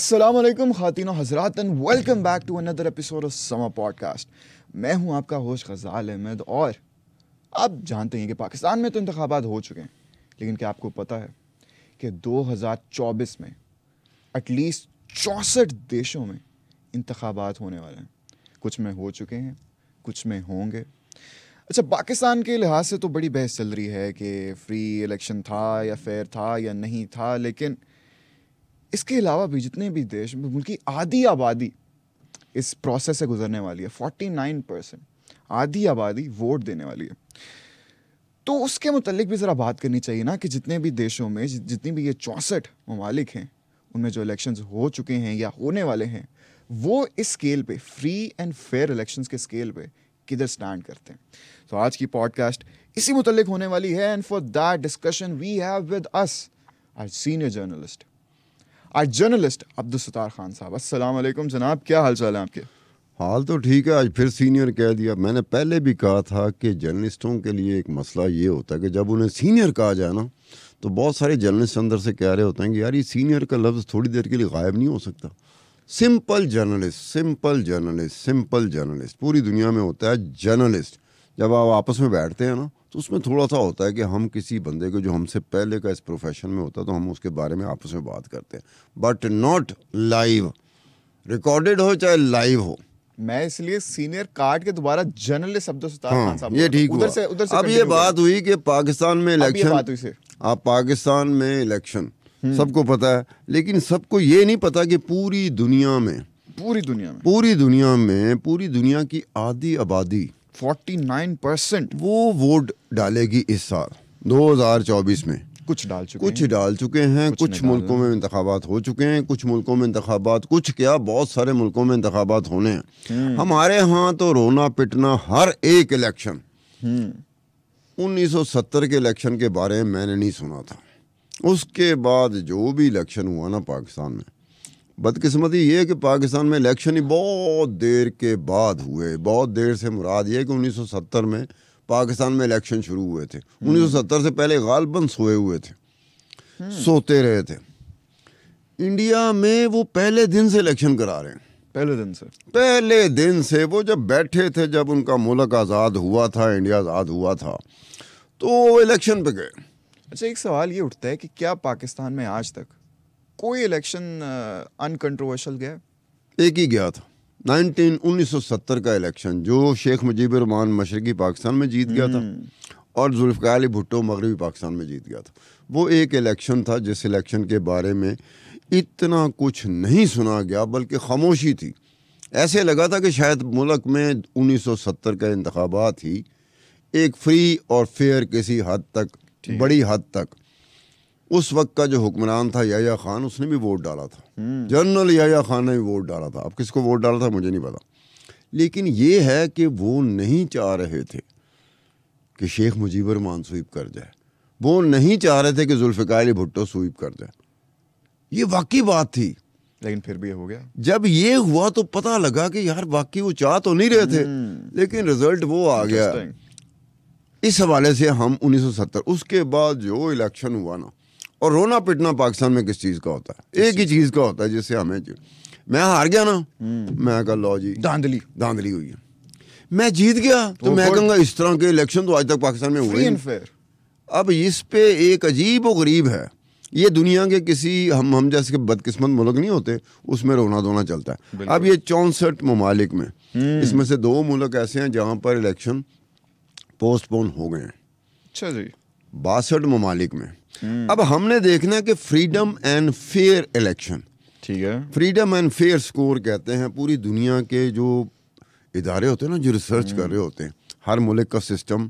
असलम खातिन हजरात and welcome back to another episode of Samaa podcast मैं हूं आपका होश गजाल अहमद और आप जानते हैं कि पाकिस्तान में तो इंतबात हो चुके हैं लेकिन क्या आपको पता है कि 2024 में एटलीस्ट चौंसठ देशों में इंतबात होने वाले हैं कुछ में हो चुके हैं कुछ में होंगे अच्छा पाकिस्तान के लिहाज से तो बड़ी बहस चल रही है कि फ्री इलेक्शन था या फेयर था या नहीं था लेकिन इसके अलावा भी जितने भी देश उनकी आधी आबादी इस प्रोसेस से गुजरने वाली है फोर्टी नाइन परसेंट आधी आबादी वोट देने वाली है तो उसके मतलब भी ज़रा बात करनी चाहिए ना कि जितने भी देशों में जितनी भी ये चौंसठ ममालिक हैं उनमें जो इलेक्शन हो चुके हैं या होने वाले हैं वो इस स्केल पे फ्री एंड फेयर इलेक्शंस के स्केल पे किधर स्टैंड करते हैं तो आज की पॉडकास्ट इसी मुतलिक होने वाली है and for that discussion we have with us our senior journalist आज जर्नलिस्ट सतार खान साहब असल जनाब क्या हाल चाल है आपके हाल तो ठीक है आज फिर सीनियर कह दिया मैंने पहले भी कहा था कि जर्नलिस्टों के लिए एक मसला ये होता है कि जब उन्हें सीनियर कहा जाए ना तो बहुत सारे जर्नलिस्ट अंदर से कह रहे होते हैं कि यार ये सीनियर का लफ्ज़ थोड़ी देर के लिए गायब नहीं हो सकता simple journalist simple journalist simple journalist पूरी दुनिया में होता है जर्नलिस्ट जब आप आपस में बैठते हैं ना तो उसमें थोड़ा सा होता है कि हम किसी बंदे को जो हमसे पहले का इस प्रोफेशन में होता है तो हम उसके बारे में आपस में बात करते हैं बट नॉट लाइव रिकॉर्डेड हो चाहे लाइव हो मैं इसलिए सीनियर कार्ड के द्वारा जर्नलिस्ट शब्दों से हाँ, ये ठीक उधर से उधर से अब ये बात हुई कि पाकिस्तान में इलेक्शन आप पाकिस्तान में इलेक्शन हम्म। सबको पता है लेकिन सबको ये नहीं पता कि पूरी दुनिया में पूरी दुनिया में पूरी दुनिया में पूरी दुनिया की आधी आबादी 49 परसेंट वो वोट डालेगी इस साल 2024 में कुछ डाल चुके कुछ डाल चुके हैं कुछ, कुछ मुल्कों में इंतबात हो चुके हैं कुछ मुल्कों में इंतबात कुछ क्या बहुत सारे मुल्कों में इंतबात होने हैं हम्म। हमारे यहाँ तो रोना पिटना हर एक इलेक्शन 1970 हम्म। के इलेक्शन के बारे में मैंने नहीं सुना था उसके बाद जो भी इलेक्शन हुआ ना पाकिस्तान में बदकिस्मती ये है कि पाकिस्तान में इलेक्शन ही बहुत देर के बाद हुए बहुत देर से मुराद ये कि 1970 में पाकिस्तान में इलेक्शन शुरू हुए थे 1970 हम्म। से पहले गालबन सोए हुए थे हम्म। सोते रहे थे इंडिया में वो पहले दिन से इलेक्शन करा रहे हैं पहले दिन से पहले दिन से वो जब बैठे थे जब उनका मुल्क आज़ाद हुआ था इंडिया आज़ाद हुआ था तो इलेक्शन पे गए अच्छा एक सवाल ये उठता है कि क्या पाकिस्तान में आज तक कोई इलेक्शन अनकंट्रोवर्शियल uh, गया एक ही गया था 1970 का इलेक्शन जो शेख मुजीब रमान मशरकी पाकिस्तान में जीत गया था हम्म। और जुल्फ़ार अली भुट्टो मगरबी पाकिस्तान में जीत गया था वो एक इलेक्शन था जिस इलेक्शन के बारे में इतना कुछ नहीं सुना गया बल्कि खामोशी थी ऐसे लगा था कि शायद मुल्क में 1970 का इंतबात ही एक फ्री और फेयर किसी हद तक बड़ी हद तक उस वक्त का जो हुक्मरान था याया खान उसने भी वोट डाला था हम्म। जनरल याया खान ने भी वोट डाला था अब किसको वोट डाला था मुझे नहीं पता लेकिन ये है कि वो नहीं चाह रहे थे कि शेख मुजीबर मान स्वीप कर जाए वो नहीं चाह रहे थे कि जुल्फ़िकार भुट्टो स्वीप कर जाए ये वाकई बात थी लेकिन फिर भी हो गया जब ये हुआ तो पता लगा कि यार वाकई वो चाह तो नहीं रहे थे हम्म। लेकिन रिजल्ट वो आ गया इस हवाले से हम 1970 उसके बाद जो इलेक्शन हुआ ना और रोना पिटना पाकिस्तान में किस चीज़ का होता है एक ही चीज़ का होता है जिससे हमें मैं हार गया ना हम्म। मैं कह लो जी धांधली धांधली हुई है मैं जीत गया तो, तो मैं कहूंगा इस तरह के इलेक्शन तो आज तक पाकिस्तान में हुए फेयर अब इस पे एक अजीब और गरीब है ये दुनिया के किसी हम हम जैसे बदकिस्मत मुल्क नहीं होते उसमें रोना धोना चलता है अब ये चौंसठ ममालिक में हम्म। इसमें से दो मुल्क ऐसे हैं जहाँ पर इलेक्शन पोस्टपोन हो गए हैं अच्छा जी बासठ ममालिक में अब हमने देखना है कि फ्रीडम एंड फेयर इलेक्शन ठीक है फ्रीडम एंड फेयर स्कोर कहते हैं पूरी दुनिया के जो इदारे होते हैं ना जो रिसर्च कर रहे होते हैं हर मुल्क का सिस्टम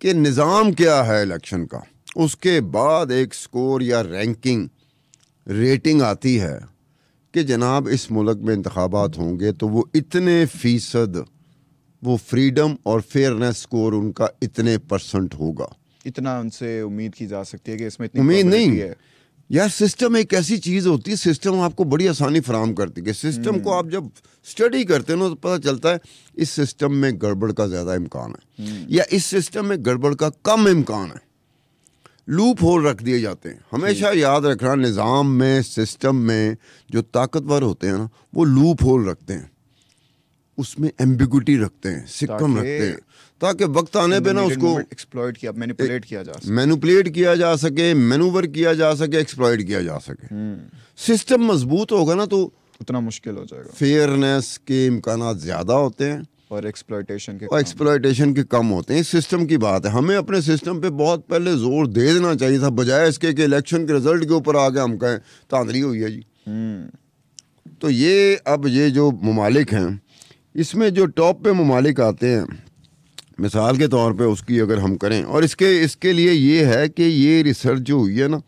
के निज़ाम क्या है इलेक्शन का उसके बाद एक स्कोर या रैंकिंग रेटिंग आती है कि जनाब इस मुल्क में इंतबात होंगे तो वो इतने फ़ीसद वो फ्रीडम और फेयरनेस स्कोर उनका इतने परसेंट होगा इतना उनसे उम्मीद की जा सकती है कि इसमें इतनी उम्मीद नहीं है यार सिस्टम एक ऐसी चीज़ होती है सिस्टम आपको बड़ी आसानी फराम करती है सिस्टम को आप हम्म। जब स्टडी करते हैं ना तो पता चलता है इस सिस्टम में गड़बड़ का ज़्यादा इम्कान है हम्म। या इस सिस्टम में गड़बड़ का कम इम्कान है लूप होल रख दिए जाते हैं हमेशा याद रखना निज़ाम में सिस्टम में जो ताकतवर होते हैं ना वो लूप होल रखते हैं उसमें एम्बिगुटी रखते हैं सिक्कम रखते हैं ताकि वक्त आने पे ना उसको एक्सप्लॉयट किया मैनिपुलेट किया जा सके मैनिपुलेट किया जा सके मैनूवर किया जा सके एक्सप्लॉयट किया जा सके सिस्टम हम्म। मजबूत होगा ना तो उतना मुश्किल हो जाएगा फेयरनेस के इम्कान ज़्यादा होते हैं और एक्सप्लॉयटेशन के और एक्सप्लॉयटेशन के कम होते हैं सिस्टम की बात है हमें अपने सिस्टम पे बहुत पहले जोर दे देना चाहिए था बजाय इसके कि इलेक्शन के रिजल्ट के ऊपर आगे हम कहें तांदरी हुई है जी हम्म। तो ये अब ये जो ममालिक हैं इसमें जो टॉप पे ममालिक आते हैं मिसाल के तौर पे उसकी अगर हम करें और इसके इसके लिए ये है कि ये रिसर्च जो हुई है ना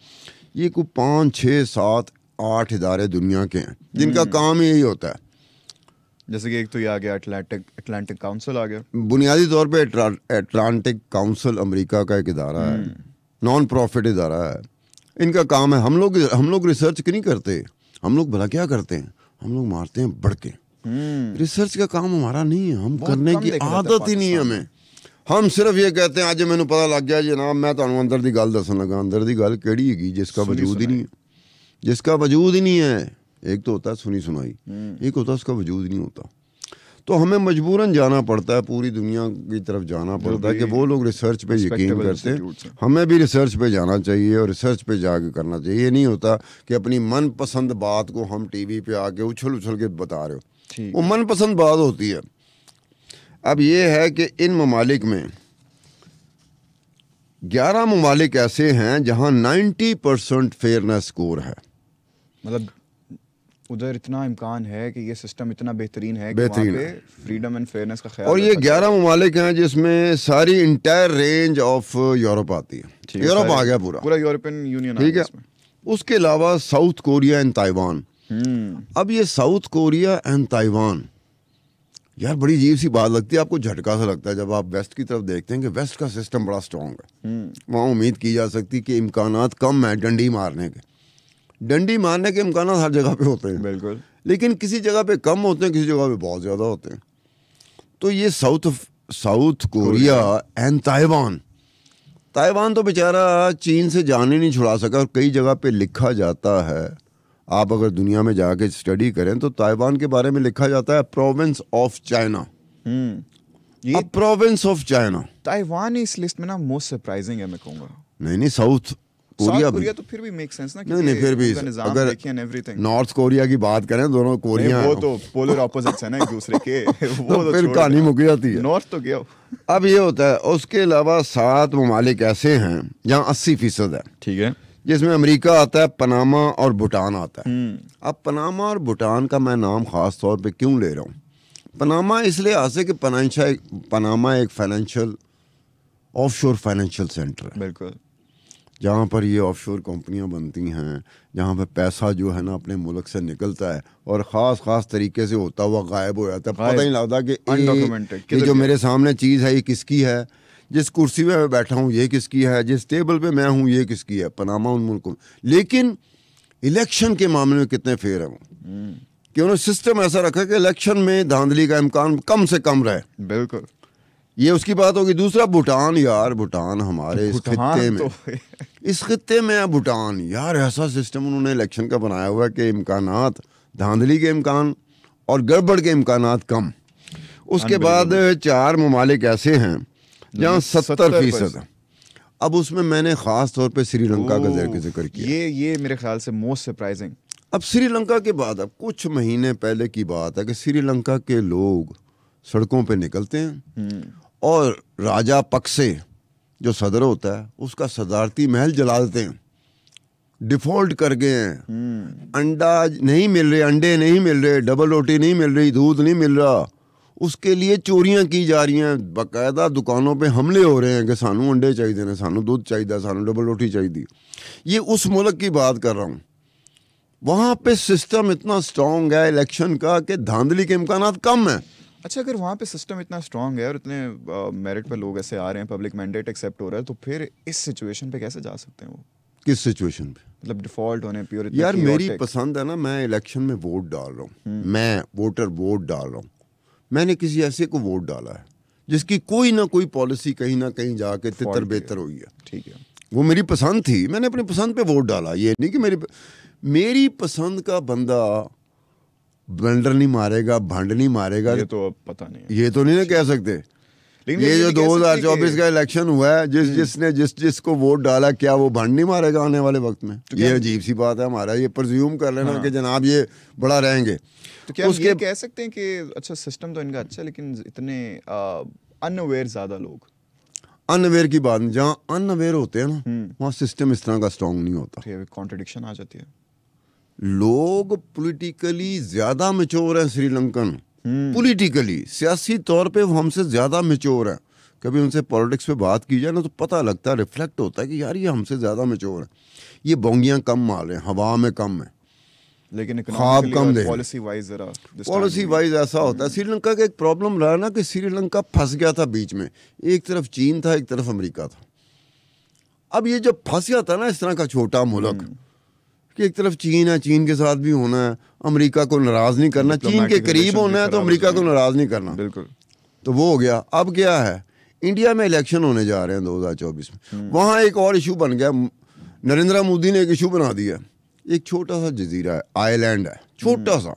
ये कुछ पाँच छः सात आठ इदारे दुनिया के हैं जिनका हम्म। काम यही होता है जैसे कि एक तो ये आ गया अटलांटिक अटलांटिक काउंसिल आ गया बुनियादी तौर पे अटलांटिक काउंसिल अमेरिका का एक इदारा है नॉन हम्म। प्रॉफिट इदारा है इनका काम है हम लोग हम लोग रिसर्च नहीं करते हम लोग भला क्या करते हैं हम लोग मारते हैं बढ़ के रिसर्च हम्म। का काम हमारा नहीं है हम करने की आदत ही नहीं है हमें हम सिर्फ ये कहते हैं अज मैंू पता लग गया जनाब मैं ਤੁਹਾਨੂੰ अंदर की गल दसन लगा अंदर की गल ਕਿਹੜੀ ਹੈਗੀ ਜਿਸ ਦਾ ਵਜੂਦ ਹੀ ਨਹੀਂ ਜਿਸ ਦਾ ਵਜੂਦ एक तो होता है सुनी सुनाई हम्म। एक होता है उसका वजूद नहीं होता तो हमें मजबूरन जाना पड़ता है पूरी दुनिया की तरफ जाना पड़ता है कि वो लोग रिसर्च पे यकीन करते हैं हमें भी रिसर्च पे जाना चाहिए और रिसर्च पे जाके करना चाहिए ये नहीं होता कि अपनी मनपसंद बात को हम टीवी पे आके उछल उछल के बता रहे हो वो मनपसंद बात होती है अब ये है कि इन ममालिक में ग्यारह ममालिक ऐसे हैं जहाँ नाइन्टी परसेंट फेयरनेस स्कोर है मतलब उधर इतना इम्कान है कि ये सिस्टम इतना बेहतरीन है बेहतरीन फ्रीडम एंड फेयरनेस का ख्याल और ये ग्यारह ममालिक हैं जिसमें सारी इंटायर रेंज ऑफ यूरोप आती है यूरोप आ गया पूरा पूरा यूरोपियन यूनियन ठीक है उसके अलावा साउथ कोरिया एंड ताइवान हम्म। अब ये साउथ कोरिया एंड ताइवान यार बड़ी अजीब सी बात लगती है आपको झटका सा लगता है जब आप वेस्ट की तरफ देखते हैं कि वेस्ट का सिस्टम बड़ा स्ट्रॉन्ग है हम्म। वहाँ उम्मीद की जा सकती कि इम्कान कम हैं डंडी मारने के डंडी मारने के इम्कान हर जगह पे होते हैं बिल्कुल लेकिन किसी जगह पे कम होते हैं किसी जगह पे बहुत ज़्यादा होते हैं तो ये south South Korea and Taiwan Taiwan तो बेचारा चीन से जान ही नहीं छुड़ा सका और कई जगह पे लिखा जाता है आप अगर दुनिया में जाके स्टडी करें तो ताइवान के बारे में लिखा जाता है प्रोविंस ऑफ चाइना ये प्रोविंस ऑफ चाइना ताइवान इस लिस्ट में ना मोस्ट सरप्राइजिंग है मैं कहूंगा नहीं नहीं साउथ कोरिया भी तो फिर भी मेक सेंस ना नहीं नहीं फिर भी अगर नॉर्थ कोरिया की बात करें दोनों कोरिया वो तो पोलर ऑपोजिट है ना एक दूसरे के वो तो फिर कहानी मुक जाती है नॉर्थ तो गया अब ये होता है उसके अलावा सात ममालिक ऐसे हैं जहाँ अस्सी फीसद है ठीक है जिसमें अमेरिका आता है पनामा और भूटान आता है हम्म। अब पनामा और भूटान का मैं नाम ख़ास तौर पे क्यों ले रहा हूँ पनामा इसलिए आज से कि पनाशा पनामा एक फाइनेंशियल ऑफशोर फाइनेंशियल सेंटर है बिल्कुल जहाँ पर ये ऑफशोर कंपनियाँ बनती हैं जहाँ पर पैसा जो है ना अपने मुल्क से निकलता है और ख़ास ख़ास तरीके से होता हुआ गायब हो जाता है पता नहीं लगता कि ये जो मेरे सामने चीज़ है ये किसकी है जिस कुर्सी में मैं बैठा हूँ ये किसकी है जिस टेबल पे मैं हूँ ये किसकी है पनामा उन मुल्कों में लेकिन इलेक्शन के मामले में कितने फेर है वो हम्म। कि उन्होंने सिस्टम ऐसा रखा कि इलेक्शन में धांधली का इम्कान कम से कम रहे बिल्कुल ये उसकी बात होगी दूसरा भूटान यार भूटान हमारे इस खत्ते में तो इस खत्ते में है भूटान यार ऐसा सिस्टम उन्होंने इलेक्शन का बनाया हुआ है कि इम्कान धांधली के इम्कान और गड़बड़ के इम्कान कम उसके बाद चार ममालिक ऐसे हैं जहाँ सत्तर फीसद अब उसमें मैंने ख़ास तौर पे श्रीलंका का जिक्र किया ये ये मेरे ख्याल से मोस्ट सरप्राइजिंग अब श्रीलंका के बाद अब कुछ महीने पहले की बात है कि श्रीलंका के लोग सड़कों पे निकलते हैं हम्म। और राजा पक्से जो सदर होता है उसका सदारती महल जला देते हैं डिफॉल्ट कर गए हैं हम्म। अंडा नहीं मिल रहे अंडे नहीं मिल रहे डबल रोटी नहीं मिल रही दूध नहीं मिल रहा उसके लिए चोरियां की जा रही हैं बाकायदा दुकानों पे हमले हो रहे हैं कि सानू अंडे चाहिए ने सानू दूध चाहिए सानू डबल रोटी चाहिए ये उस मुल्क की बात कर रहा हूँ वहाँ पे सिस्टम इतना स्ट्रॉन्ग है इलेक्शन का कि धांधली के इम्कान कम है अच्छा अगर वहाँ पे सिस्टम इतना स्ट्रॉन्ग है और इतने मेरिट पर लोग ऐसे आ रहे हैं पब्लिक मैंडेट एक्सेप्ट हो रहा है तो फिर इस सिचुएशन पे कैसे जा सकते हैं वो किस सिचुएशन पे मतलब डिफॉल्ट होने प्योर यार मेरी पसंद है ना मैं इलेक्शन में वोट डाल रहा हूँ हम्म। मैं वोटर वोट डाल रहा हूँ मैंने किसी ऐसे को वोट डाला है जिसकी कोई ना कोई पॉलिसी कहीं ना कहीं जाके तितर बेहतर हुई है ठीक है वो मेरी पसंद थी मैंने अपनी पसंद पे वोट डाला ये नहीं कि मेरी प... मेरी पसंद का बंदा ब्लेंडर नहीं मारेगा भंड नहीं मारेगा ये तो अब पता नहीं ये तो नहीं ना कह सकते लेकिन ये जो 2024 का इलेक्शन हुआ है जिस हम्म। जिसने जिस जिसको वोट डाला क्या वो भंड नहीं मारेगा आने वाले वक्त में तो ये अजीब सी बात है हमारा ये प्रज्यूम कर लेना हाँ। कि जनाब ये बड़ा रहेंगे तो क्या उसके कह सकते हैं कि अच्छा सिस्टम तो इनका अच्छा लेकिन इतने अनअवेयर ज़्यादा लोग अनअवेयर की बात जहाँ अनअवेयर होते हैं ना हम्म। वहाँ सिस्टम इस तरह का स्ट्रॉन्ग नहीं होता कॉन्ट्रडिक्शन आ जाती है लोग पॉलिटिकली ज़्यादा मेच्योर हैं श्रीलंकन पॉलिटिकली हम्म। सियासी तौर पे वो हमसे ज़्यादा मेच्योर हैं कभी उनसे पॉलिटिक्स पे बात की जाए ना तो पता लगता है रिफ्लेक्ट होता है कि यार ये हमसे ज़्यादा मेच्योर है ये बोंगियाँ कम मार रहे हैं हवा में कम है लेकिन ख्वाब कम दे पॉलिसी वाइज जरा पॉलिसी वाइज ऐसा हम्म। होता है श्रीलंका का एक प्रॉब्लम रहा ना कि श्रीलंका फंस गया था बीच में एक तरफ चीन था एक तरफ अमेरिका था अब ये जब फंस गया था ना इस तरह का छोटा मुल्क हम्म। कि एक तरफ चीन है चीन के साथ भी होना है अमेरिका को नाराज़ नहीं करना चीन के करीब होना है तो अमेरिका को नाराज़ नहीं करना बिल्कुल तो वो हो गया अब क्या है इंडिया में इलेक्शन होने जा रहे हैं 2024 में हम्म। वहाँ एक और इशू बन गया नरेंद्र मोदी ने एक इशू बना दिया एक छोटा सा जजीरा है आयलैंड है छोटा सा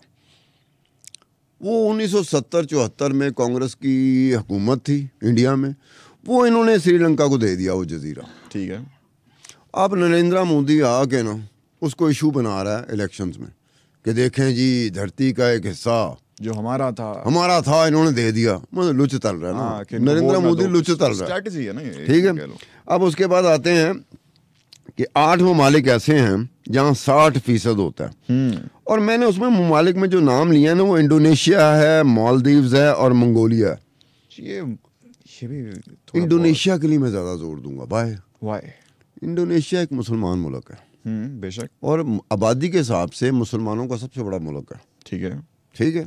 वो 1970-74 में कांग्रेस की हुकूमत थी इंडिया में वो इन्होंने श्रीलंका को दे दिया वो जजीरा ठीक है अब नरेंद्र मोदी आके ना उसको इशू बना रहा है इलेक्शंस में कि देखें जी धरती का एक हिस्सा जो हमारा था हमारा था इन्होंने दे दिया मतलब लुच तल रहा है ना हाँ, नरेंद्र मोदी तो लुच तल रहा है ठीक है अब उसके बाद आते हैं कि आठ ममालिक ऐसे हैं जहाँ साठ फीसद होता है हम्म। और मैंने उसमें ममालिक में जो नाम लिया ना वो इंडोनेशिया है मालदीव्स है और मंगोलिया ये ये भी इंडोनेशिया के लिए मैं ज़्यादा जोर दूंगा बाय वाई इंडोनेशिया एक मुसलमान मुल्क है हम्म, बेशक और आबादी के हिसाब से मुसलमानों का सबसे बड़ा मुल्क है ठीक है ठीक है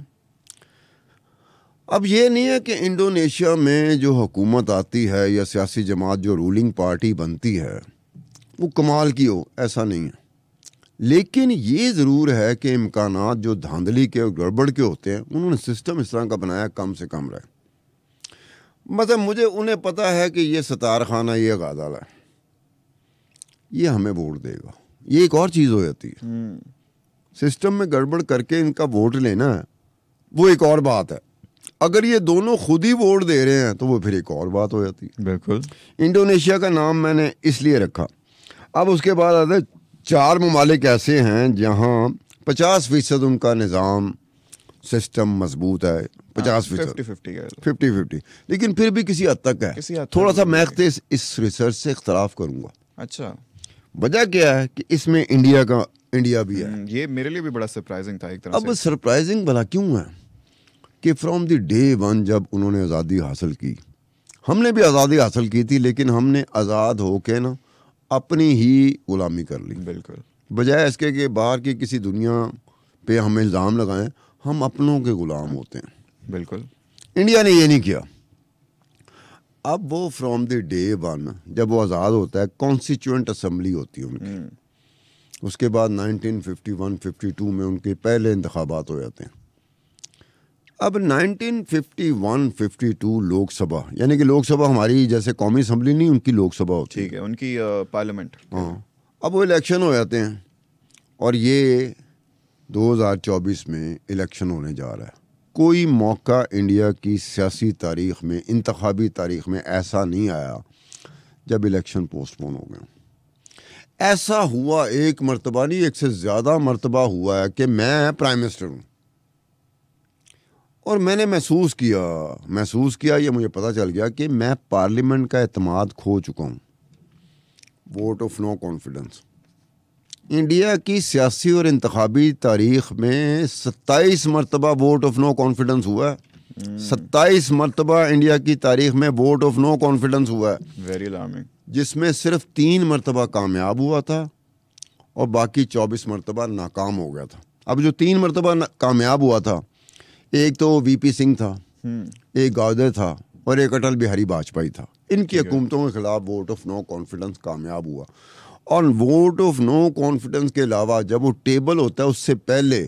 अब ये नहीं है कि इंडोनेशिया में जो हुकूमत आती है या सियासी जमात जो रूलिंग पार्टी बनती है वो कमाल की हो ऐसा नहीं है लेकिन ये ज़रूर है कि इम्कान जो धांधली के और गड़बड़ के होते हैं उन्होंने सिस्टम इस तरह का बनाया कम से कम रहे मतलब मुझे उन्हें पता है कि ये सतार खाना ये गादाल है ये हमें वोट देगा ये एक और चीज़ हो जाती है हम्म। सिस्टम में गड़बड़ करके इनका वोट लेना है वो एक और बात है अगर ये दोनों खुद ही वोट दे रहे हैं तो वो फिर एक और बात हो जाती है बिल्कुल इंडोनेशिया का नाम मैंने इसलिए रखा अब उसके बाद आते चार ममालिक ऐसे हैं जहाँ पचास फ़ीसद उनका निज़ाम सिस्टम मजबूत है पचास हाँ, फीसद फिफ्टी फिफ्टी लेकिन फिर भी किसी हद तक है थोड़ा सा मैं इस, इस रिसर्च से इख्तलाफ करूँगा अच्छा वजह क्या है कि इसमें इंडिया का इंडिया भी है हम्म, ये मेरे लिए भी बड़ा सरप्राइजिंग था एक तरह अब सरप्राइजिंग भला क्यों है कि फ्रॉम द डे वन जब उन्होंने आज़ादी हासिल की हमने भी आज़ादी हासिल की थी लेकिन हमने आज़ाद होके ना अपनी ही गुलामी कर ली बिल्कुल बजाय इसके कि बाहर की किसी दुनिया पे हम इल्ज़ाम लगाएं हम अपनों के ग़ुलाम होते हैं बिल्कुल इंडिया ने ये नहीं किया अब वो फ्रॉम द डे वन जब वो आज़ाद होता है कॉन्स्टिट्यूंट असम्बली होती है उनकी हम्म। उसके बाद 1951-52 में उनके पहले इंतबात हो जाते हैं अब 1951-52 लोकसभा यानी कि लोकसभा हमारी जैसे कौमी असम्बली नहीं उनकी लोकसभा होती ठीक है उनकी पार्लियामेंट हाँ अब वो इलेक्शन हो जाते हैं और ये 2024 में इलेक्शन होने जा रहा है कोई मौका इंडिया की सियासी तारीख में इंतबी तारीख में ऐसा नहीं आया जब इलेक्शन पोस्टपोन हो गए ऐसा हुआ एक मरतबा नहीं एक से ज़्यादा मरतबा हुआ है कि मैं प्राइम मिनिस्टर हूँ और मैंने महसूस किया महसूस किया ये मुझे पता चल गया कि मैं पार्लियामेंट का अतमाद खो चुका हूँ vote of no confidence India की सियासी और इंतबी तारीख में सत्ताईस मरतबा वोट ऑफ नो कॉन्फिडेंस हुआ है hmm. सत्ताईस मरतबा इंडिया की तारीख में वोट ऑफ नो कॉन्फिडेंस हुआ है वेरी अलार्मिंग जिसमें सिर्फ तीन मरतबा कामयाब हुआ था और बाकी चौबीस मरतबा नाकाम हो गया था अब जो तीन मरतबा कामयाब हुआ था एक तो वीपी सिंह था हम्म। एक गादर था और एक अटल बिहारी वाजपेयी था इनकी हुकूमतों के खिलाफ वोट ऑफ नो कॉन्फिडेंस कामयाब हुआ और वोट ऑफ नो कॉन्फिडेंस के अलावा जब वो टेबल होता है उससे पहले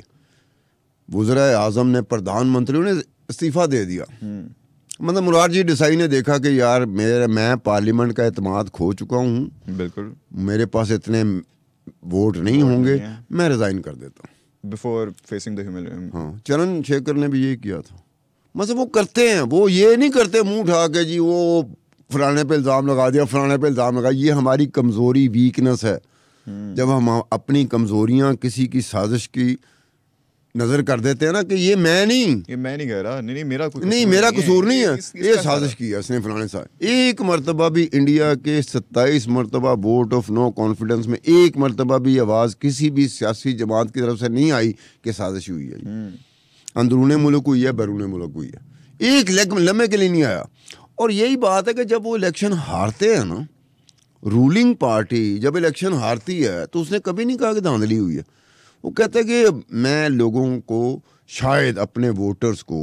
वजरा आजम ने प्रधानमंत्री ने इस्तीफ़ा दे दिया हम्म। मतलब मुरारजी डिसाई ने देखा कि यार मेरे मैं पार्लियामेंट का अतमाद खो चुका हूँ बिल्कुल मेरे पास इतने वोट नहीं होंगे मैं रिज़ाइन कर देता हूँ बिफोर फेसिंग द हाँ चरण शेखर ने भी यही किया था मतलब वो करते हैं वो ये नहीं करते मुंह उठा के जी वो फलाने पे इल्ज़ाम लगा दिया फलाने पे इल्ज़ाम लगा ये हमारी कमज़ोरी वीकनेस है हम्म। जब हम अपनी कमज़ोरियाँ किसी की साजिश की नजर कर देते हैं ना कि ये मैं नहीं ये मैं नहीं कह रहा नहीं नहीं मेरा कुछ नहीं मेरा कसूर नहीं है ये साजिश की है इसने फलाने साहब एक मरतबा भी इंडिया के सत्ताईस मरतबा वोट ऑफ नो कॉन्फिडेंस में एक मरतबा भी आवाज़ किसी भी सियासी जमात की तरफ से नहीं आई कि साजिश हुई है हम्म। अंदरून मुल्क हुई है बैरून मुल्क हुई है एक लम्हे के लिए नहीं आया और यही बात है कि जब वो इलेक्शन हारते हैं ना रूलिंग पार्टी जब इलेक्शन हारती है तो उसने कभी नहीं कहा कि धांधली हुई है वो कहते हैं कि मैं लोगों को शायद अपने वोटर्स को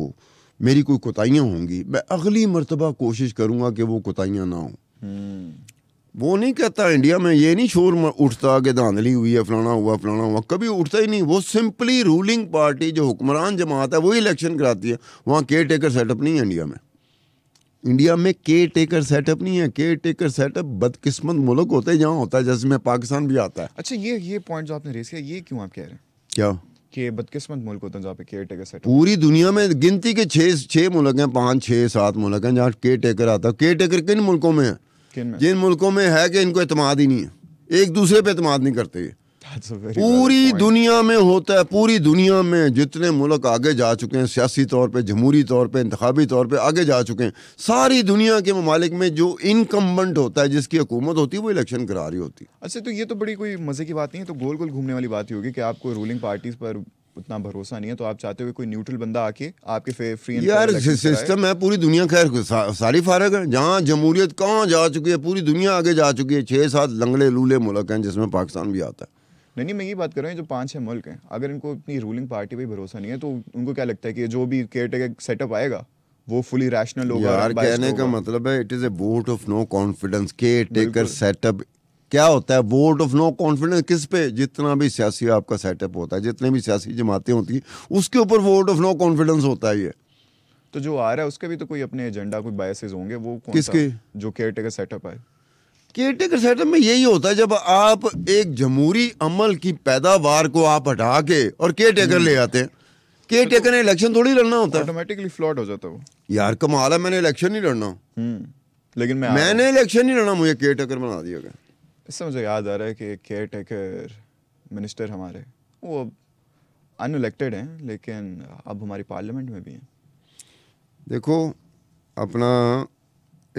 मेरी कोई कोताहियाँ होंगी मैं अगली मरतबा कोशिश करूँगा कि वो कोताहियाँ ना हों हम्म। वो नहीं कहता इंडिया में ये नहीं शोर उठता कि धांधली हुई है फलाना हुआ फलाना हुआ कभी उठता ही नहीं वो सिंपली रूलिंग पार्टी जो हुक्मरान जमात है वही इलेक्शन कराती है वहाँ केयर टेकर सेटअप नहीं है इंडिया में इंडिया में केयर टेकर सेटअप नहीं है केयर टेकर सेटअप बदकिस्मत मुल्क होते जहाँ होता है जैसे में पाकिस्तान भी आता है अच्छा ये ये पॉइंट जो आपने रेस किया ये क्यों आप कह रहे हैं क्या कि बदकिस्मत मुल्क होते हैं जहाँ पे केयर टेकर सेटअप पूरी दुनिया में गिनती के छः छः मुल्क हैं पाँच छः सात मुल्क हैं जहाँ केयर टेकर आता है केयर टेकर किन मुल्कों में है जिन मुल्कों में है कि इनको अतमाद ही नहीं है एक दूसरे पर अतमाद नहीं करते पूरी दुनिया में होता है पूरी दुनिया में जितने मुल्क आगे जा चुके हैं सियासी तौर पर जमहूरी तौर पर इंतबी तौर पर आगे जा चुके हैं सारी दुनिया के ममालिक में जो इनकम्बंट होता है जिसकी हुकूमत होती है वो इलेक्शन करा रही होती है अच्छा तो ये तो बड़ी कोई मज़े की बात नहीं है तो गोल गोल घूमने वाली बात ही होगी कि आपको रूलिंग पार्टीज़ पर उतना भरोसा नहीं है तो आप चाहते हो कोई न्यूट्रल बंदा आके आपके फ्री यार सिस्टम है पूरी दुनिया खैर सा, सारी फारग है जहाँ जमहूरियत कहाँ जा चुकी है पूरी दुनिया आगे जा चुकी है छः सात लंगड़े लूले मुल्क हैं जिसमें पाकिस्तान भी आता है नहीं मैं ये बात कर रहा हूँ जो पाँच छः मुल्क हैं अगर इनको अपनी रूलिंग पार्टी पर भरोसा नहीं है तो उनको क्या लगता है कि जो भी केयर टेकर सेटअप आएगा वो फुली रैशनल होगा यार कहने का मतलब है it is a vote of no confidence caretaker setup क्या होता है वोट ऑफ नो कॉन्फिडेंस किस पे जितना भी सियासी आपका सेटअप होता है जितने भी सियासी जमातें होती हैं उसके ऊपर वोट ऑफ नो कॉन्फिडेंस होता है ये तो जो आ रहा है उसके भी तो कोई अपने एजेंडा कोई बायसेस होंगे वो किसके जो केयर टेकर सेटअप है केयरटेकर सेटअप में यही होता है जब आप एक जमहूरी अमल की पैदावार को आप हटा के और केयरटेकर ले आते हैं केयर टेकर ने इलेक्शन थोड़ी लड़ना होता है ऑटोमेटिकली फ्लॉट हो जाता है यार कमाल है मैंने इलेक्शन नहीं लड़ना हम्म, लेकिन मैं मैंने इलेक्शन नहीं लड़ना मुझे केयर टेकर बना दिया गया इससे मुझे याद आ रहा है कि केयर टेकर मिनिस्टर हमारे वो अब अनइलेक्टेड हैं लेकिन अब हमारी पार्लियामेंट में भी हैं देखो अपना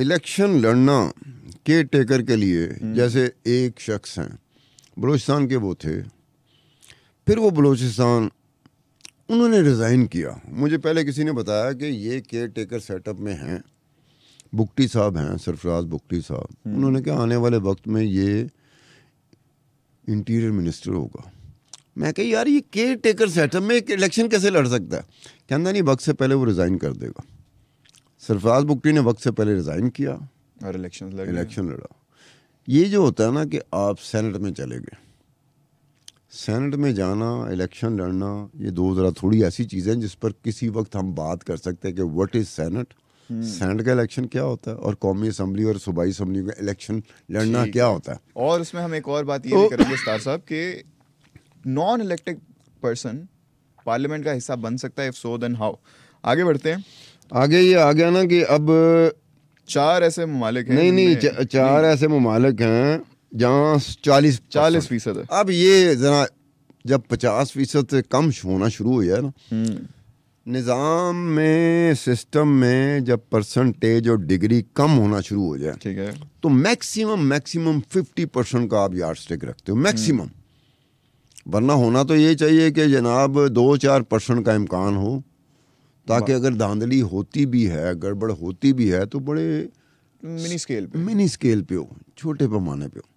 इलेक्शन लड़ना केयर टेकर के लिए हम्म। जैसे एक शख्स हैं बलूचिस्तान के वो थे फिर वो बलूचिस्तान उन्होंने रिज़ाइन किया मुझे पहले किसी ने बताया कि ये केयर टेकर सेटअप में हैं बुकटी साहब हैं सरफराज बुकटी साहब हम्म। उन्होंने कहा आने वाले वक्त में ये इंटीरियर मिनिस्टर होगा मैं कह यार ये केयर टेकर सेटअप में एक इलेक्शन कैसे लड़ सकता है कहना नहीं वक्त से पहले वो रिज़ाइन कर देगा सरफराज बुकटी ने वक्त से पहले रिज़ाइन किया और इलेक्शन लड़ इलेक्शन लड़ा ये जो होता है ना कि आप सेनेट में चले गए सेनेट में जाना इलेक्शन लड़ना ये दो ज़रा थोड़ी ऐसी चीज़ें हैं जिस पर किसी वक्त हम बात कर सकते हैं कि व्हाट इज़ सेनेट सेनेट का इलेक्शन क्या होता है और कौमी असम्बली और सूबाई असम्बली का इलेक्शन लड़ना क्या होता है और उसमें हम एक और बात ये तो, करेंगे स्टार साहब कि नॉन इलेक्टेड पर्सन पार्लियामेंट का हिस्सा बन सकता है इफ सो देन हाउ आगे बढ़ते हैं आगे ये आ गया ना कि अब चार ऐसे ममालिक हैं नहीं नहीं चार ऐसे ममालिक हैं जहाँ चालीस चालीस फीसद है अब ये जरा जब पचास फीसद से कम होना शुरू हो जाए ना हम्म। निज़ाम में सिस्टम में जब परसेंटेज और डिग्री कम होना शुरू हो जाए ठीक है तो मैक्सिमम मैक्सिमम फिफ्टी परसेंट का आप यार्ड स्टिक रखते हो हम्म। मैक्सिमम वरना होना तो ये चाहिए कि जनाब दो चार परसेंट का इम्कान हो ताकि अगर धांधली होती भी है गड़बड़ होती भी है तो बड़े मिनी स्केल पे मिनी स्केल पे हो छोटे पैमाने पे हो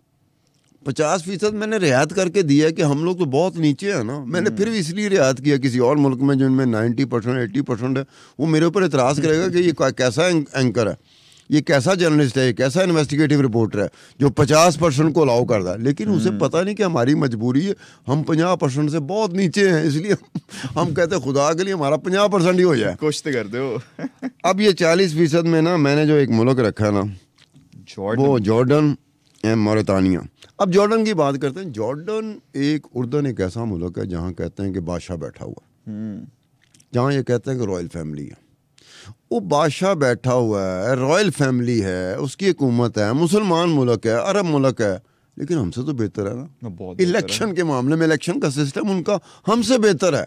पचास फीसद मैंने रियायत करके दिया है कि हम लोग तो बहुत नीचे हैं ना मैंने हम्म। फिर भी इसलिए रियायत किया किसी और मुल्क में जिनमें नाइन्टी परसेंट एट्टी परसेंट है वो मेरे ऊपर एतराज़ हम्म। करेगा कि ये कैसा एंकर है ये कैसा जर्नलिस्ट है ये कैसा इन्वेस्टिगेटिव रिपोर्टर है जो पचास परसेंट को अलाउ करता है लेकिन उसे हम्म। पता नहीं कि हमारी मजबूरी है हम पचास परसेंट से बहुत नीचे हैं इसलिए हम कहते हैं खुदा के लिए हमारा पचास परसेंट ही हो जाए कुछ तो करते हो अब ये चालीस फीसद में ना मैंने जो एक मुल्क रखा ना वो जॉर्डन एंड मोरतानिया अब जॉर्डन की बात करते हैं जॉर्डन एक उर्दन एक ऐसा मुल्क है जहाँ कहते हैं कि बादशाह बैठा हुआ हम्म। जहाँ ये कहते हैं कि रॉयल फैमिली है वो बादशाह बैठा हुआ है रॉयल फैमिली है उसकी हुकूमत है मुसलमान मुल्क है अरब मुल्क है लेकिन हमसे तो बेहतर है ना इलेक्शन के मामले में इलेक्शन का सिस्टम उनका हमसे बेहतर है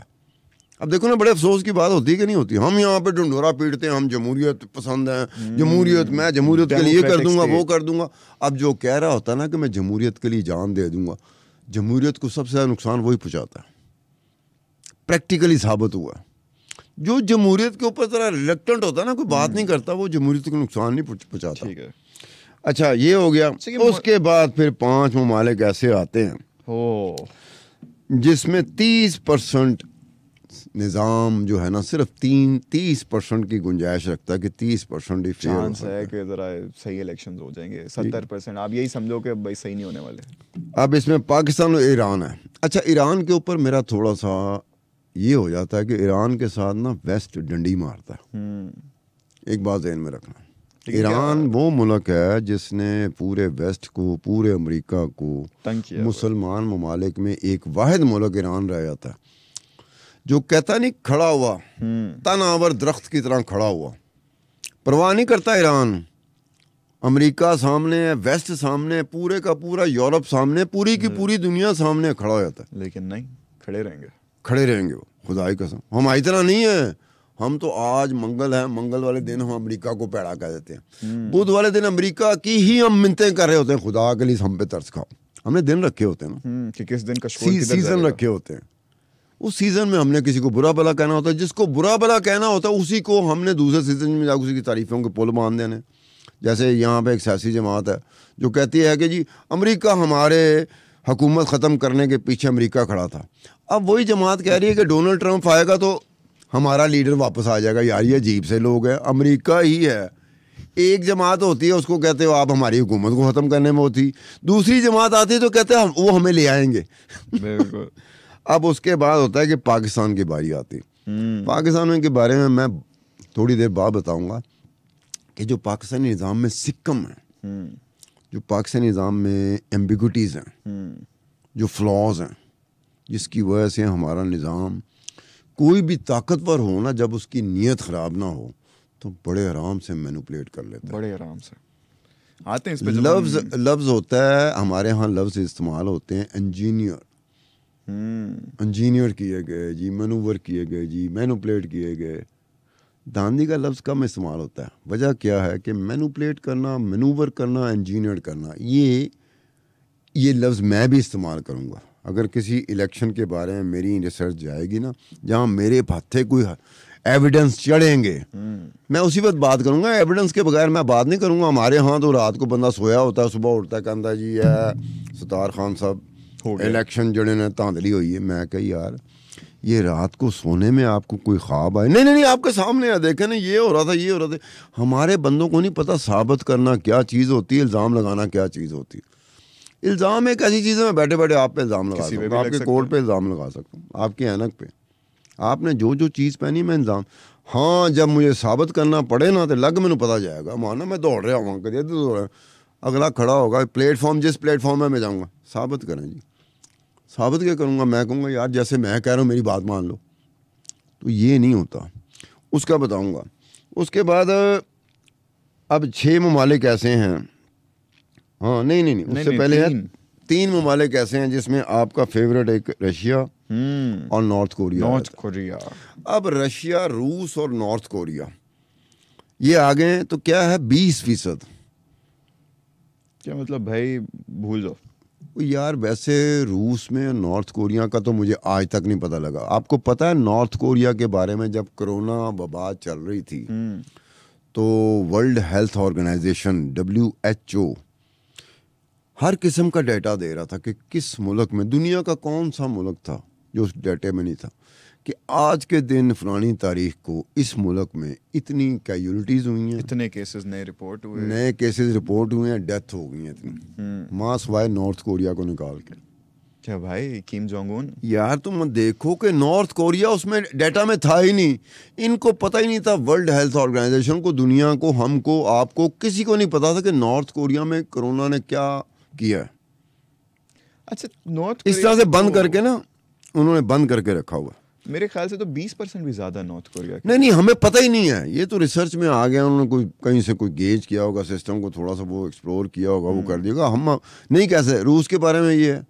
अब देखो ना बड़े अफसोस की बात होती है कि नहीं होती हम यहाँ पे ढंडोरा पीटते हैं हम जमहूरियत पसंद हैं हम्म, जमहूरियत मैं जमहूरियत के लिए कर दूंगा वो कर दूंगा अब जो कह रहा होता है ना कि मैं जमहूरियत के लिए जान दे दूंगा जमहूरियत को सबसे ज़्यादा नुकसान वही पहुँचाता है प्रैक्टिकली साबित हुआ है जो जमहूरीत के ऊपर ज़रा रिलेक्टेंट होता है ना कोई बात हम्म। नहीं करता वो जमहूरीत को नुकसान नहीं पहुँचाता ठीक है अच्छा ये हो गया अच्छा, उसके बाद फिर पाँच ममालिक ऐसे आते हैं जिसमें तीस परसेंट निज़ाम जो है ना सिर्फ तीन तीस परसेंट की गुंजाइश रखता है कि तीस परसेंट चांस है कि ज़रा सही इलेक्शंस हो जाएंगे सत्तर परसेंट आप यही समझो कि भाई सही नहीं होने वाले अब इसमें पाकिस्तान और ईरान है अच्छा ईरान के ऊपर मेरा थोड़ा सा ये हो जाता है कि ईरान के साथ ना वेस्ट डंडी मारता है हम्म। एक बात जहन में रखना ईरान वो मुल्क है जिसने पूरे वेस्ट को पूरे अमेरिका को मुसलमान ममालिक में एक वाद मुल्क ईरान रह जाता है जो कहता नहीं खड़ा हुआ हम्म। तनावर दरख्त की तरह खड़ा हुआ परवाह नहीं करता ईरान अमेरिका सामने है वेस्ट सामने है पूरे का पूरा यूरोप सामने पूरी की हम्म। पूरी दुनिया सामने खड़ा हो जाता है लेकिन नहीं खड़े रहेंगे खड़े रहेंगे वो खुदाई कसम हम इतना नहीं है हम तो आज मंगल है मंगल वाले दिन हम अमेरिका को पैड़ा कह देते हैं हम्म। बुध वाले दिन अमेरिका की ही हम मिनतें कर रहे होते हैं खुदा के लिए हम पे तर्स खाओ हमने दिन रखे होते हैं हम्म, कि किस दिन का सी, सीजन रखे होते हैं उस सीजन में हमने किसी को बुरा भला कहना होता है जिसको बुरा भला कहना होता है उसी को हमने दूसरे सीजन में जाकर उसी की तारीफों के पुल बांध देने जैसे यहाँ पे एक सियासी जमात है जो कहती है कि जी अमरीका हमारे हुकूमत ख़त्म करने के पीछे अमेरिका खड़ा था अब वही जमात कह रही है कि डोनल्ड ट्रंप आएगा तो हमारा लीडर वापस आ जाएगा यार ये अजीब से लोग हैं अमेरिका ही है एक जमात होती है उसको कहते हो आप हमारी हुकूमत को ख़त्म करने में होती दूसरी जमात आती है तो कहते हैं वो हमें ले आएंगे अब उसके बाद होता है कि पाकिस्तान की बारी आती हम्म। पाकिस्तान के बारे में मैं थोड़ी देर बाद बताऊँगा कि जो पाकिस्तानी निज़ाम में सिक्कम है हम्म। जो पाकिस्तानी निज़ाम में एम्बिगटीज़ हैं हम्म। जो फ्लॉज हैं जिसकी वजह से हमारा निज़ाम कोई भी ताकतवर हो ना जब उसकी नीयत ख़राब ना हो तो बड़े आराम से मैनुपलेट कर लेते हैं बड़े आराम से आते हैं इस पे लफ्ज लफ्ज होता है हमारे यहाँ लफ्ज इस्तेमाल होते हैं इंजीनियर इंजीनियर हम्म। किए गए जी मैनूवर किए गए जी मैनुपलेट किए गए दांदी का लफ्ज़ कम इस्तेमाल होता है वजह क्या है कि मैनुपलेट करना मनूवर करना इंजीनियर करना ये ये लफ्ज़ मैं भी इस्तेमाल करूँगा अगर किसी इलेक्शन के बारे में मेरी रिसर्च जाएगी ना जहाँ मेरे पत्थे कोई एविडेंस चढ़ेंगे हम्म। मैं उसी वक्त बात करूँगा एविडेंस के बगैर मैं बात नहीं करूँगा हमारे यहाँ तो रात को बंदा सोया होता है सुबह उठता है कहता जी है सतार खान साहब इलेक्शन जड़े ने धांधली हुई है मैं कही यार ये रात को सोने में आपको कोई ख्वाब आए नहीं नहीं नहीं आपके सामने आ देखे ना ये हो रहा था ये हो रहा था हमारे बंदों को नहीं पता साबित करना क्या चीज़ होती है इल्ज़ाम लगाना क्या चीज़ होती है इल्ज़ाम एक ऐसी चीज़ है मैं बैठे बैठे आप पे इल्ज़ाम लगा सकता हूँ आपके कोर्ट पे इल्ज़ाम लगा सकता हूँ आपके एनक पे आपने जो जो चीज़ पहनी मैं इल्ज़ाम हाँ जब मुझे साबित करना पड़े ना तो लग मैंने पता जाएगा माना मैं दौड़ रहा हूँ दौड़ रहा अगला खड़ा होगा प्लेटफॉर्म जिस प्लेटफॉर्म में मैं जाऊँगा साबित करें जी साबित क्या करूँगा मैं कहूँगा यार जैसे मैं कह रहा हूँ मेरी बात मान लो तो ये नहीं होता उसका बताऊँगा उसके बाद अब छः ममालिक ऐसे हैं हाँ नहीं नहीं नहीं, नहीं उससे नहीं, पहले तीन। है तीन ममालिक ऐसे हैं जिसमें आपका फेवरेट एक रशिया हम्म। और नॉर्थ कोरिया नॉर्थ कोरिया अब रशिया रूस और नॉर्थ कोरिया ये आ गए तो क्या है बीस फीसद क्या मतलब भाई भूल जाओ यार वैसे रूस में नॉर्थ कोरिया का तो मुझे आज तक नहीं पता लगा आपको पता है नॉर्थ कोरिया के बारे में जब कोरोना वबा चल रही थी हम्म। तो World Health Organization W H O हर किस्म का डाटा दे रहा था कि किस मुल्क में दुनिया का कौन सा मुल्क था जो उस डाटे में नहीं था कि आज के दिन फलानी तारीख को इस मुल्क में इतनी कैजुलटीज़ हुई हैं इतने केसेस नए रिपोर्ट हुए नए केसेस रिपोर्ट हुए हैं डेथ हो गई हैं इतनी हम्म। मास वाय नॉर्थ कोरिया को निकाल के क्या अच्छा भाई किम जोंगून यार तुम देखो कि नॉर्थ कोरिया उसमें डेटा में था ही नहीं इनको पता ही नहीं था वर्ल्ड हेल्थ ऑर्गेनाइजेशन को दुनिया को हमको आपको किसी को नहीं पता था कि नॉर्थ कोरिया में कोरोना ने क्या किया है अच्छा नॉर्थ इस तरह से बंद करके ना उन्होंने बंद करके रखा हुआ मेरे ख्याल से तो 20 परसेंट भी ज़्यादा नॉर्थ कोरिया नहीं नहीं हमें पता ही नहीं है ये तो रिसर्च में आ गया उन्होंने कोई कहीं से कोई गेज किया होगा सिस्टम को थोड़ा सा वो एक्सप्लोर किया होगा वो कर हम्म। दिया हम नहीं कैसे रूस के बारे में ये है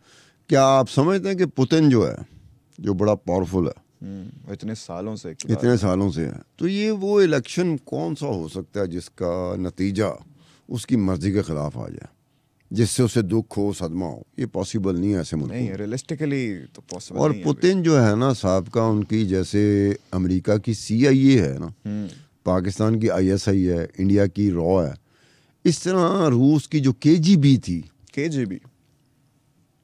क्या आप समझते हैं कि पुतिन जो है जो बड़ा पावरफुल है हम्म, इतने सालों से इतने सालों से है तो ये वो इलेक्शन कौन सा हो सकता है जिसका नतीजा उसकी मर्जी के ख़िलाफ़ आ जाए जिससे उसे दुख हो सदमा हो ये पॉसिबल नहीं है ऐसे मुल्क नहीं रियलिस्टिकली तो पॉसिबल और पुतिन जो है ना साहब का उनकी जैसे अमेरिका की सी आई ए है ना हम्म। पाकिस्तान की आई एस आई है इंडिया की रॉ है इस तरह रूस की जो के जी बी थी के जी बी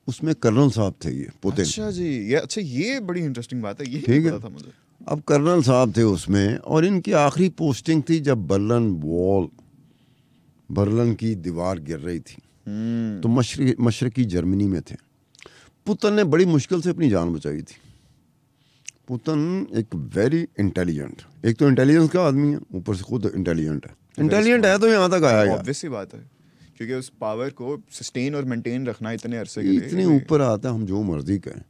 उसमें कर्नल साहब थे ये पुतिन अच्छा जी ये अच्छा ये बड़ी इंटरेस्टिंग बात है ये ठीक है था मुझे अब कर्नल साहब थे उसमें और इनकी आखिरी पोस्टिंग थी जब बर्लन वॉल बर्लन की दीवार गिर रही थी हम्म। तो मशरकी मशरकी जर्मनी में थे पुतन ने बड़ी मुश्किल से अपनी जान बचाई थी पुतन एक वेरी इंटेलिजेंट एक तो इंटेलिजेंस का आदमी है ऊपर से खुद इंटेलिजेंट है इंटेलिजेंट है तो यहाँ तक आया ऑब्वियस बात है क्योंकि उस पावर को सस्टेन और मेंटेन रखना इतने अरसे के इतने ऊपर आता है हम जो मर्जी कहें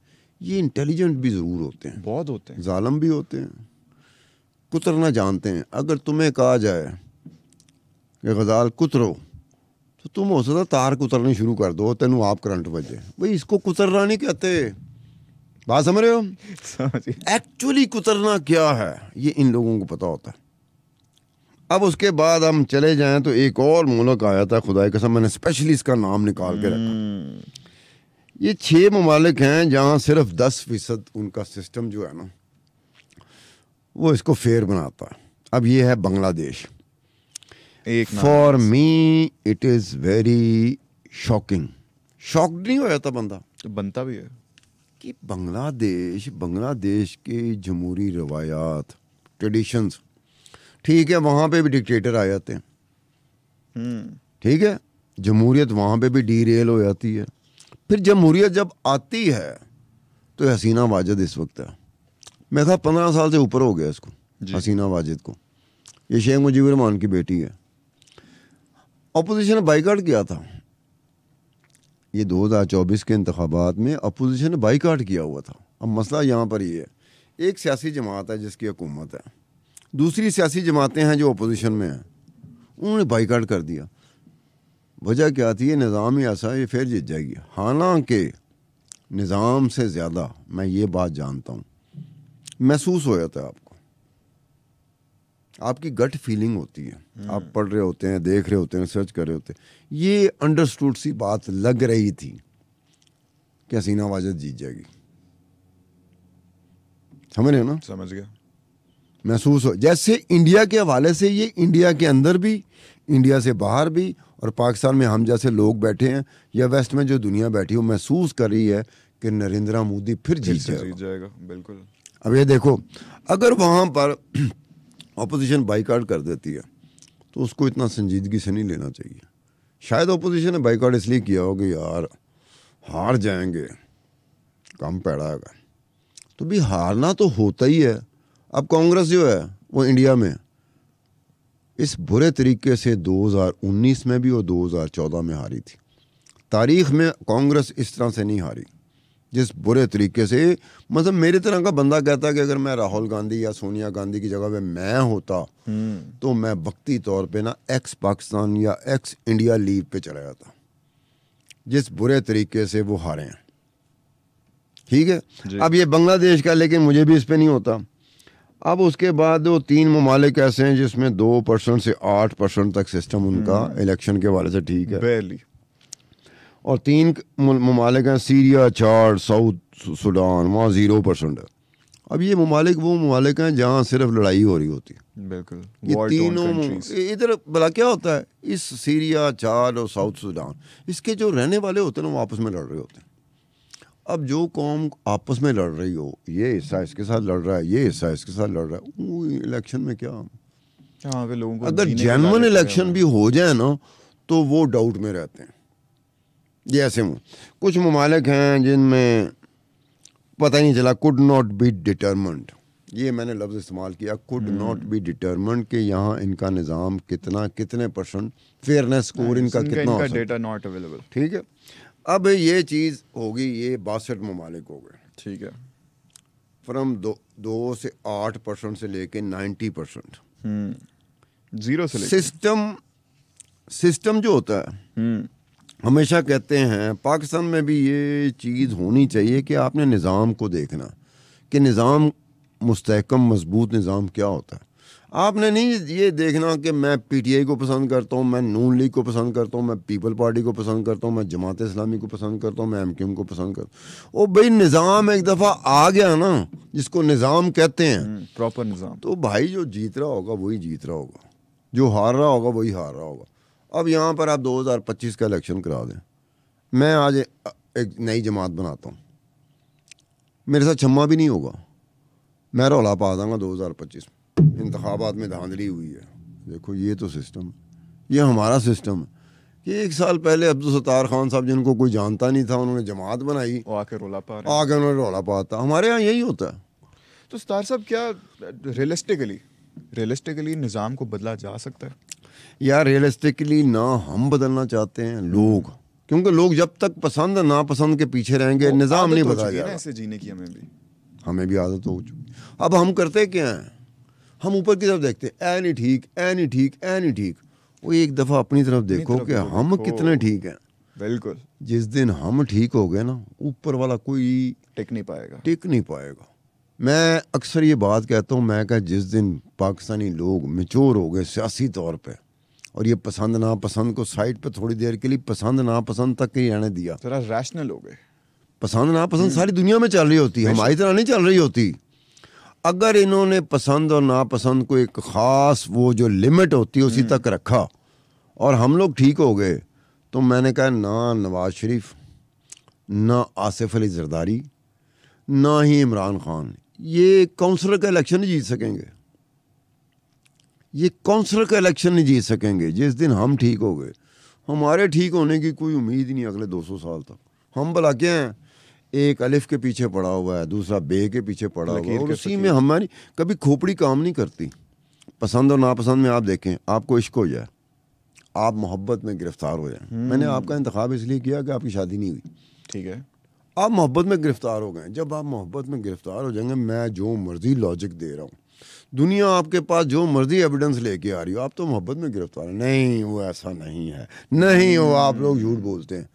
ये इंटेलिजेंट भी ज़रूर होते हैं बहुत होते हैं जालम भी होते हैं कुतरना जानते हैं अगर तुम्हें कहा जाए गज़ाल कुतरो तो तुम हो सकता तार कुतरनी शुरू कर दो तेन आप करंट बजे भाई इसको कुतरना नहीं कहते बात समझ रहे हो एक्चुअली कुतरना क्या है ये इन लोगों को पता होता है अब उसके बाद हम चले जाएं तो एक और मुल्क आया था खुदा कसम मैंने स्पेशली इसका नाम निकाल के रखा हम्म। ये छः ममालिक हैं जहाँ सिर्फ दस फीसद उनका सिस्टम जो है ना वो इसको फेयर बनाता है अब ये है Bangladesh for me it is very shocking shock नहीं हो जाता बंदा तो बनता भी है कि बांग्लादेश बांग्लादेश के जमहूरी रवायात ट्रेडिशंस ठीक है वहाँ पे भी डिक्टेटर आ जाते हैं हम्म। ठीक है जमहूरियत वहाँ पे भी डीरेल हो जाती है फिर जमहूरियत जब आती है तो हसीना वाजिद इस वक्त है मैं था पंद्रह साल से ऊपर हो गया इसको हसीना वाजिद को ये शेख मुजीब रहमान की बेटी है अपोजिशन ने बाइकाट किया था ये 2024 के इंतबात में अपोजिशन ने बाइकाट किया हुआ था अब मसला यहाँ पर ये है एक सियासी जमात है जिसकी हुकूमत है दूसरी सियासी जमातें हैं जो अपोजिशन में हैं उन्होंने बाइकाट कर दिया वजह क्या थी ये निज़ाम ही ऐसा ये फिर जीत जाएगी हालांकि निज़ाम से ज़्यादा मैं ये बात जानता हूँ महसूस हो जाता है आपको आपकी गट फीलिंग होती है आप पढ़ रहे होते हैं देख रहे होते हैं सर्च कर रहे होते हैं ये अंडरस्टूड सी बात लग रही थी कि हसीना वाजद जीत जाएगी समझ रहे हो ना समझ गया महसूस हो जैसे इंडिया के हवाले से ये इंडिया के अंदर भी इंडिया से बाहर भी और पाकिस्तान में हम जैसे लोग बैठे हैं या वेस्ट में जो दुनिया बैठी हो महसूस कर रही है कि नरेंद्र मोदी फिर जीत जाएगा।, जाएगा बिल्कुल अब ये देखो अगर वहाँ पर अपोजिशन बाइकाट कर देती है तो उसको इतना संजीदगी से नहीं लेना चाहिए शायद अपोजिशन ने बाइकआउट इसलिए किया हो कि यार हार जाएंगे कम पैड़ाएगा तो भी हारना तो होता ही है अब कांग्रेस जो है वो इंडिया में इस बुरे तरीके से 2019 में भी और 2014 में हारी थी तारीख में कांग्रेस इस तरह से नहीं हारी जिस बुरे तरीके से मतलब मेरे तरह का बंदा कहता है कि अगर मैं राहुल गांधी या सोनिया गांधी की जगह पे मैं होता हम्म। तो मैं वक्ती तौर पे ना एक्स पाकिस्तान या एक्स इंडिया लीग पे चला जाता जिस बुरे तरीके से वो हारे हैं ठीक है अब ये बांग्लादेश का लेकिन मुझे भी इस पर नहीं होता अब उसके बाद वो तीन ममालिक ऐसे हैं जिसमें दो परसेंट से आठ परसेंट तक सिस्टम उनका इलेक्शन हम्म। के हवाले से ठीक है और तीन ममालिक हैं सीरिया चार साउथ सूडान वहाँ ज़ीरो परसेंट है अब ये ममालिक वो ममालिक हैं जहाँ सिर्फ लड़ाई हो रही होती है बिल्कुल ये तीनों इधर भला क्या होता है इस सीरिया चार और साउथ सूडान इसके जो रहने वाले होते हैं ना वो आपस में लड़ रहे होते हैं अब जो कौम आपस में लड़ रही हो ये हिस्सा इसके साथ लड़ रहा है ये हिस्सा इसके साथ लड़ रहा है वो इलेक्शन में क्या हाँ, अगर जेनवन इलेक्शन भी हो जाए ना तो वो डाउट में रहते हैं जैसे कुछ ममालिक हैं जिनमें पता ही नहीं चला कुड नॉट बी डिटर्मेंट ये मैंने लफ्ज़ इस्तेमाल किया कुड नॉट बी डिटर्मेंट कि यहाँ इनका निज़ाम कितना कितने परसेंट फेयरनेस स्कोर इनका कितना डेटा नॉट अवेलेबल ठीक है अब ये चीज़ होगी ये बासठ ममालिक हो गए ठीक है फ्रॉम दो दो से आठ परसेंट से लेके नाइन्टी परसेंट हम्म। जीरो से सिस्टम सिस्टम जो होता है हम्म। हमेशा कहते हैं पाकिस्तान में भी ये चीज़ होनी चाहिए कि आपने निज़ाम को देखना कि निज़ाम मुस्तकम मजबूत निज़ाम क्या होता है आपने नहीं ये देखना कि मैं पीटीआई को पसंद करता हूँ मैं नून लीग को पसंद करता हूँ मैं पीपल पार्टी को पसंद करता हूँ मैं जमात इस्लामी को पसंद करता हूँ मैं एमकेएम को पसंद करता हूँ ओ भाई निज़ाम एक दफ़ा आ गया ना जिसको निज़ाम कहते हैं प्रॉपर हम्म, निज़ाम तो भाई जो जीत रहा होगा वही जीत रहा होगा जो हार रहा होगा वही हार रहा होगा अब यहाँ पर आप 2025 का इलेक्शन करा दें मैं आज ए, एक नई जमात बनाता हूँ मेरे साथ छम्मा भी नहीं होगा मैं रौला पा दूँगा दो हज़ार पच्चीस में इंतबात में धांधली हुई है देखो ये तो सिस्टम ये हमारा सिस्टम है कि एक साल पहले अब्दुल सत्तार खान साहब जिनको कोई जानता नहीं था उन्होंने जमात बनाई आके रोला पा आके उन्होंने रोला पाता हमारे यहाँ यही होता है तो सत्तार साहब क्या रियलिस्टिकली रियलिस्टिकली निज़ाम को बदला जा सकता है यार रियलिस्टिकली ना हम बदलना चाहते हैं लोग क्योंकि लोग जब तक पसंद नापसंद के पीछे रहेंगे निज़ाम नहीं बदला ऐसे जीने की हमें भी हमें भी आदत हो चुकी अब हम करते क्या हैं हम ऊपर की तरफ देखते हैं ऐ नहीं ठीक ऐ नहीं ठीक ऐ नहीं ठीक वो एक दफ़ा अपनी तरफ देखो कि हम कितने ठीक हैं बिल्कुल जिस दिन हम ठीक हो गए ना ऊपर वाला कोई टिक नहीं पाएगा टिक नहीं पाएगा मैं अक्सर ये बात कहता हूँ मैं कह जिस दिन पाकिस्तानी लोग मेचोर हो गए सियासी तौर पर और ये पसंद नापसंद को साइड पे थोड़ी देर के लिए पसंद नापसंद तक ही रहने दिया थोड़ा रैशनल हो गए पसंद नापसंद हम्म। सारी दुनिया में चल रही होती हमारी तरह नहीं चल रही होती अगर इन्होंने पसंद और नापसंद को एक ख़ास वो जो लिमिट होती है उसी हम्म। तक रखा और हम लोग ठीक हो गए तो मैंने कहा ना नवाज शरीफ ना आसिफ अली जरदारी ना ही इमरान खान ये काउंसलर का इलेक्शन नहीं जीत सकेंगे ये काउंसलर का इलेक्शन नहीं जीत सकेंगे जिस दिन हम ठीक हो गए हमारे ठीक होने की कोई उम्मीद नहीं अगले 200 साल तक हम भला क्या हैं एक अलिफ के पीछे पड़ा हुआ है दूसरा बे के पीछे पड़ा हुआ है और उसी में हमारी कभी खोपड़ी काम नहीं करती पसंद और नापसंद में आप देखें आपको इश्क हो जाए आप मोहब्बत में गिरफ्तार हो जाए हम्म। मैंने आपका इंतखब इसलिए किया कि आपकी शादी नहीं हुई ठीक है आप मोहब्बत में गिरफ्तार हो गए जब आप मोहब्बत में गिरफ्तार हो जाएंगे मैं जो मर्जी लॉजिक दे रहा हूँ दुनिया आपके पास जो मर्जी एविडेंस लेके आ रही हो आप तो मोहब्बत में गिरफ्तार हैं नहीं वो ऐसा नहीं है नहीं वो आप लोग झूठ बोलते हैं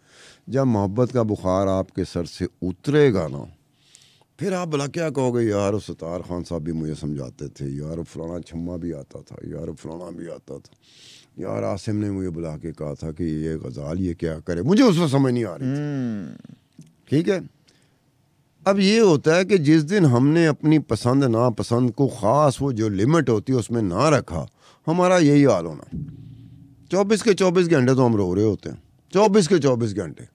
जब मोहब्बत का बुखार आपके सर से उतरेगा ना फिर आप भला क्या कहोगे यार सतार खान साहब भी मुझे समझाते थे यार फलाना छम्मा भी आता था यार फलाना भी आता था यार आसिम ने मुझे बुला के कहा था कि ये गज़ाल ये क्या करे मुझे उस समझ नहीं आ रही हम्म। ठीक है अब ये होता है कि जिस दिन हमने अपनी पसंद नापसंद को ख़ास वो जो लिमिट होती है उसमें ना रखा हमारा यही हाल होना चौबीस के चौबीस घंटे तो हम रो रहे होते हैं चौबीस के चौबीस घंटे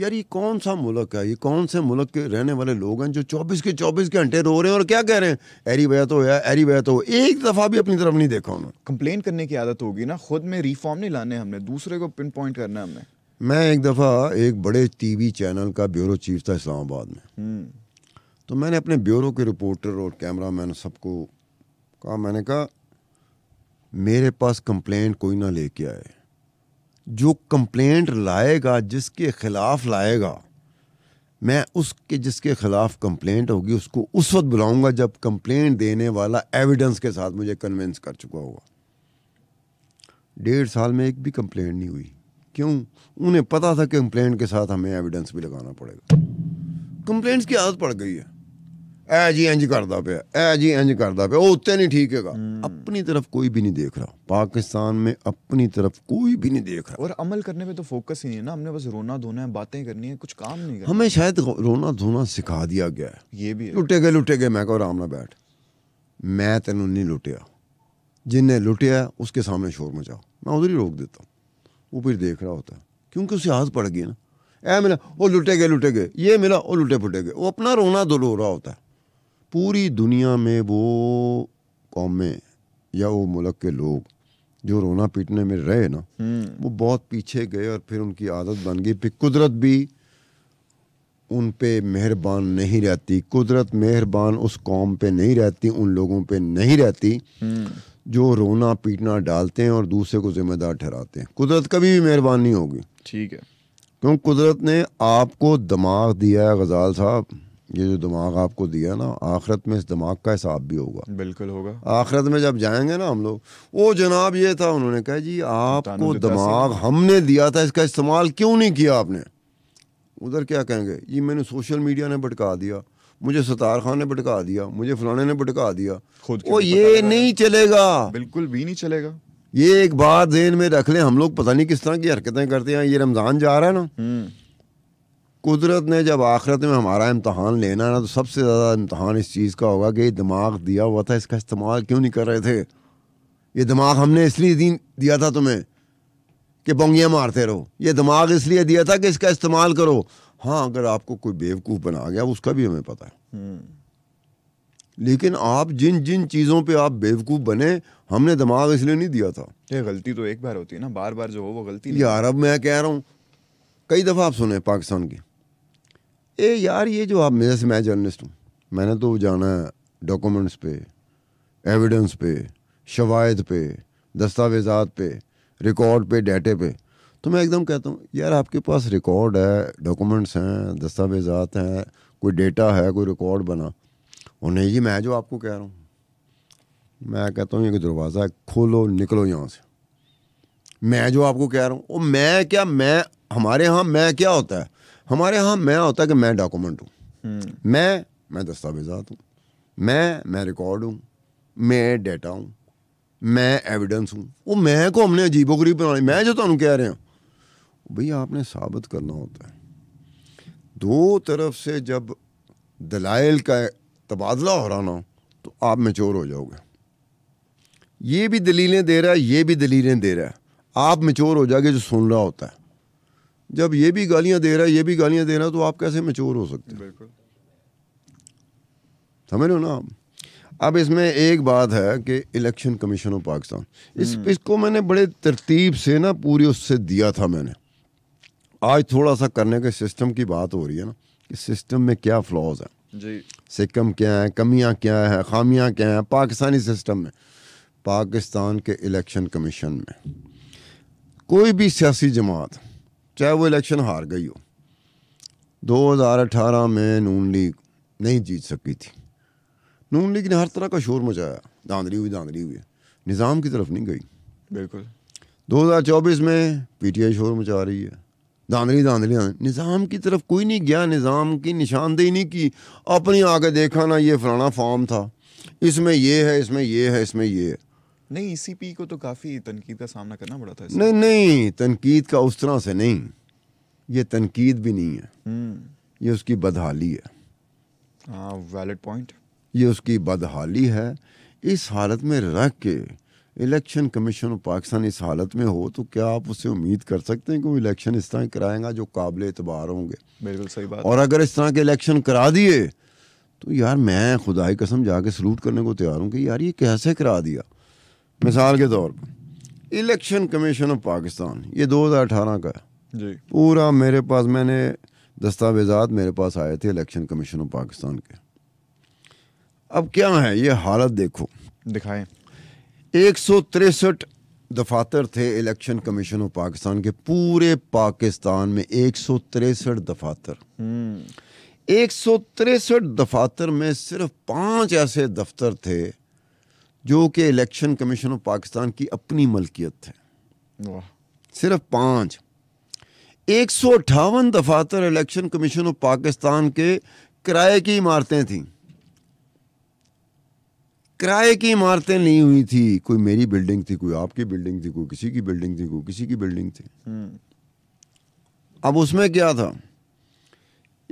यार ये कौन सा मुल्क है ये कौन से मुल्क के रहने वाले लोग हैं जो चौबीस के चौबीस घंटे रो रहे हैं और क्या कह रहे हैं एरी बया तो है एरी बया तो एक दफ़ा भी अपनी तरफ नहीं देखा उन्होंने कंप्लेन करने की आदत होगी ना खुद में रिफॉर्म नहीं लाने हमने दूसरे को पिन पॉइंट करना हमने मैं एक दफ़ा एक बड़े टीवी चैनल का ब्यूरो चीफ था इस्लामाबाद में हम्म। तो मैंने अपने ब्यूरो के रिपोर्टर और कैमरा मैन सबको कहा मैंने कहा मेरे पास कंप्लेंट कोई ना लेके आए जो कंप्लेंट लाएगा जिसके ख़िलाफ़ लाएगा मैं उसके जिसके ख़िलाफ़ कंप्लेंट होगी उसको उस वक्त बुलाऊंगा जब कंप्लेंट देने वाला एविडेंस के साथ मुझे कन्विंस कर चुका होगा डेढ़ साल में एक भी कंप्लेंट नहीं हुई क्यों उन्हें पता था कि कंप्लेंट के साथ हमें एविडेंस भी लगाना पड़ेगा कंप्लेंट्स की आदत पड़ गई है ਐ जी इंज करता पे ऐ जी इंज करता पे वो ਉੱਤੇ नहीं ठीक है हम्म। अपनी तरफ कोई भी नहीं देख रहा पाकिस्तान में अपनी तरफ कोई भी नहीं देख रहा और अमल करने पे तो फोकस ही नहीं है ना हमने बस रोना धोना है बातें करनी है कुछ काम नहीं हमें शायद रोना धोना सिखा दिया गया है ये भी है लुटे गए लुटे गए मैं कहो आराम ना बैठ मैं तेन नहीं लुटिया जिन्हें लुटिया उसके सामने शोर मचाओ मैं उधर ही रोक देता हूँ वो फिर देख रहा होता है क्योंकि उसे आदत पड़ गई ना ऐ मिला वो लुटे गए लुटे गए ये मिला वो लुटे फुटे गए वो अपना रोना दो रो रहा होता है पूरी दुनिया में वो कौमें या वो मुल्क के लोग जो रोना पीटने में रहे ना हम्म। वो बहुत पीछे गए और फिर उनकी आदत बन गई फिर कुदरत भी उन पे मेहरबान नहीं रहती कुदरत मेहरबान उस कौम पे नहीं रहती उन लोगों पे नहीं रहती हम्म। जो रोना पीटना डालते हैं और दूसरे को ज़िम्मेदार ठहराते हैं कुदरत कभी भी मेहरबानी होगी ठीक है क्यों कुदरत ने आपको दिमाग दिया है गजाल साहब ये जो दिमाग आपको दिया ना आखिरत में इस दिमाग का हिसाब भी होगा बिल्कुल होगा आखरत में जब जाएंगे ना हम लोग वो जनाब ये था उन्होंने कहा जी आपको दिमाग हमने दिया था इसका इस्तेमाल क्यों नहीं किया आपने उधर क्या कहेंगे जी मैंने सोशल मीडिया ने भटका दिया मुझे सतार खान ने भटका दिया मुझे फलाने ने भटका दिया खुद वो ये नहीं चलेगा बिल्कुल भी नहीं चलेगा ये एक बात जेन में रख लें हम लोग पता नहीं किस तरह की हरकतें करते हैं ये रमज़ान जा रहा है ना हम्म। कुदरत ने जब आखिरत में हमारा इम्तहान लेना ना तो सबसे ज़्यादा इम्तहान इस चीज़ का होगा कि ये दिमाग दिया हुआ था इसका इस्तेमाल क्यों नहीं कर रहे थे ये दिमाग हमने इसलिए दिया था तुम्हें कि बोंगियां मारते रहो ये दिमाग इसलिए दिया था कि इसका इस्तेमाल करो हाँ अगर आपको कोई बेवकूफ़ बना गया उसका भी हमें पता है हम्म। लेकिन आप जिन जिन चीज़ों पे आप बेवकूफ़ बने हमने दिमाग इसलिए नहीं दिया था ये गलती तो एक बार होती है ना बार बार जो हो वो गलती यार अब मैं कह रहा हूँ कई दफ़ा आप सुने पाकिस्तान की ए यार ये जो आप मेरे से मैं जर्नलिस्ट हूँ मैंने तो जाना है डॉक्यूमेंट्स पे एविडेंस पे शवायद पे दस्तावेजात पे रिकॉर्ड पे डेटे पे तो मैं एकदम कहता हूँ यार आपके पास रिकॉर्ड है डॉक्यूमेंट्स हैं दस्तावेजात हैं कोई डेटा है कोई रिकॉर्ड बना और नहीं जी मैं जो आपको कह रहा हूँ मैं कहता हूँ ये दरवाज़ा है खोलो निकलो यहाँ से मैं जो आपको कह रहा हूँ वो मैं क्या मैं हमारे यहाँ मैं क्या होता है हमारे यहाँ मैं होता है कि मैं डॉक्यूमेंट हम्म। हूँ मैं मैं दस्तावेजात हूँ मैं मैं रिकॉर्ड हूँ मैं डेटा हूँ मैं एविडेंस हूँ वो मैं को हमने अजीबो गरीब बनानी मैं जो तुम्हें कह रहे हैं भैया आपने साबित करना होता है दो तरफ से जब दलाइल का तबादला हो रहा ना तो आप मेचोर हो जाओगे ये भी दलीलें दे रहा है ये भी दलीलें दे रहा है आप मेचोर हो जाओगे जो सुन रहा होता है जब ये भी गालियां दे रहा है ये भी गालियां दे रहा है तो आप कैसे मेचोर हो सकते हैं समझ लो ना आप अब इसमें एक बात है कि इलेक्शन कमीशन ऑफ पाकिस्तान इस हम्म। इसको मैंने बड़े तरतीब से ना पूरी उससे दिया था मैंने आज थोड़ा सा करने के सिस्टम की बात हो रही है ना कि सिस्टम में क्या फ्लॉज है सिकम क्या है कमियाँ क्या है ख़ामियाँ क्या हैं पाकिस्तानी सिस्टम में पाकिस्तान के इलेक्शन कमीशन में कोई भी सियासी जमात चाहे वो इलेक्शन हार गई हो 2018 में नून लीग नहीं जीत सकी थी नून लीग ने हर तरह का शोर मचाया धांधली हुई धांधली हुई निज़ाम की तरफ नहीं गई बिल्कुल 2024 में पीटीआई शोर मचा रही है धांधली धांधली धांधली निज़ाम की तरफ कोई नहीं गया निज़ाम की निशानदेही नहीं की अपनी आगे देखा ना ये फलाना फॉर्म था इसमें ये है इसमें ये है इसमें ये है नहीं पी e को तो काफ़ी तनकीद का सामना करना पड़ा था नहीं नहीं तनकीद का उस तरह से नहीं ये तनकीद भी नहीं है हम्म। ये उसकी बदहाली है वैलिड हाँ, पॉइंट ये उसकी बदहाली है इस हालत में रख के इलेक्शन कमीशन ऑफ पाकिस्तान इस हालत में हो तो क्या आप उससे उम्मीद कर सकते हैं कि वो इलेक्शन इस तरह कराएगा जो काबिल एतबार होंगे बिल्कुल सही बात और अगर इस तरह के इलेक्शन करा दिए तो यार मैं खुदाई कसम जाके सलूट करने को तैयार हूँ कि यार ये कैसे करा दिया मिसाल के तौर पर इलेक्शन कमीशन ऑफ पाकिस्तान ये 2018 का है जी पूरा मेरे पास मैंने दस्तावेजात मेरे पास आए थे इलेक्शन कमीशन ऑफ पाकिस्तान के अब क्या है ये हालत देखो दिखाएं एक सौ तिरसठ दफातर थे इलेक्शन कमीशन ऑफ पाकिस्तान के पूरे पाकिस्तान में एक सौ तिरसठ दफातर हम्म। एक सौ तिरसठ दफातर में सिर्फ पांच ऐसे दफ्तर थे जो कि इलेक्शन कमीशन ऑफ पाकिस्तान की अपनी मलकियत थे सिर्फ पांच एक सौ अट्ठावन दफातर इलेक्शन कमीशन ऑफ पाकिस्तान के किराए की इमारतें थीं किराए की इमारतें नहीं हुई थी कोई मेरी बिल्डिंग थी कोई आपकी बिल्डिंग थी कोई किसी की बिल्डिंग थी कोई किसी की बिल्डिंग थी हम्म। अब उसमें क्या था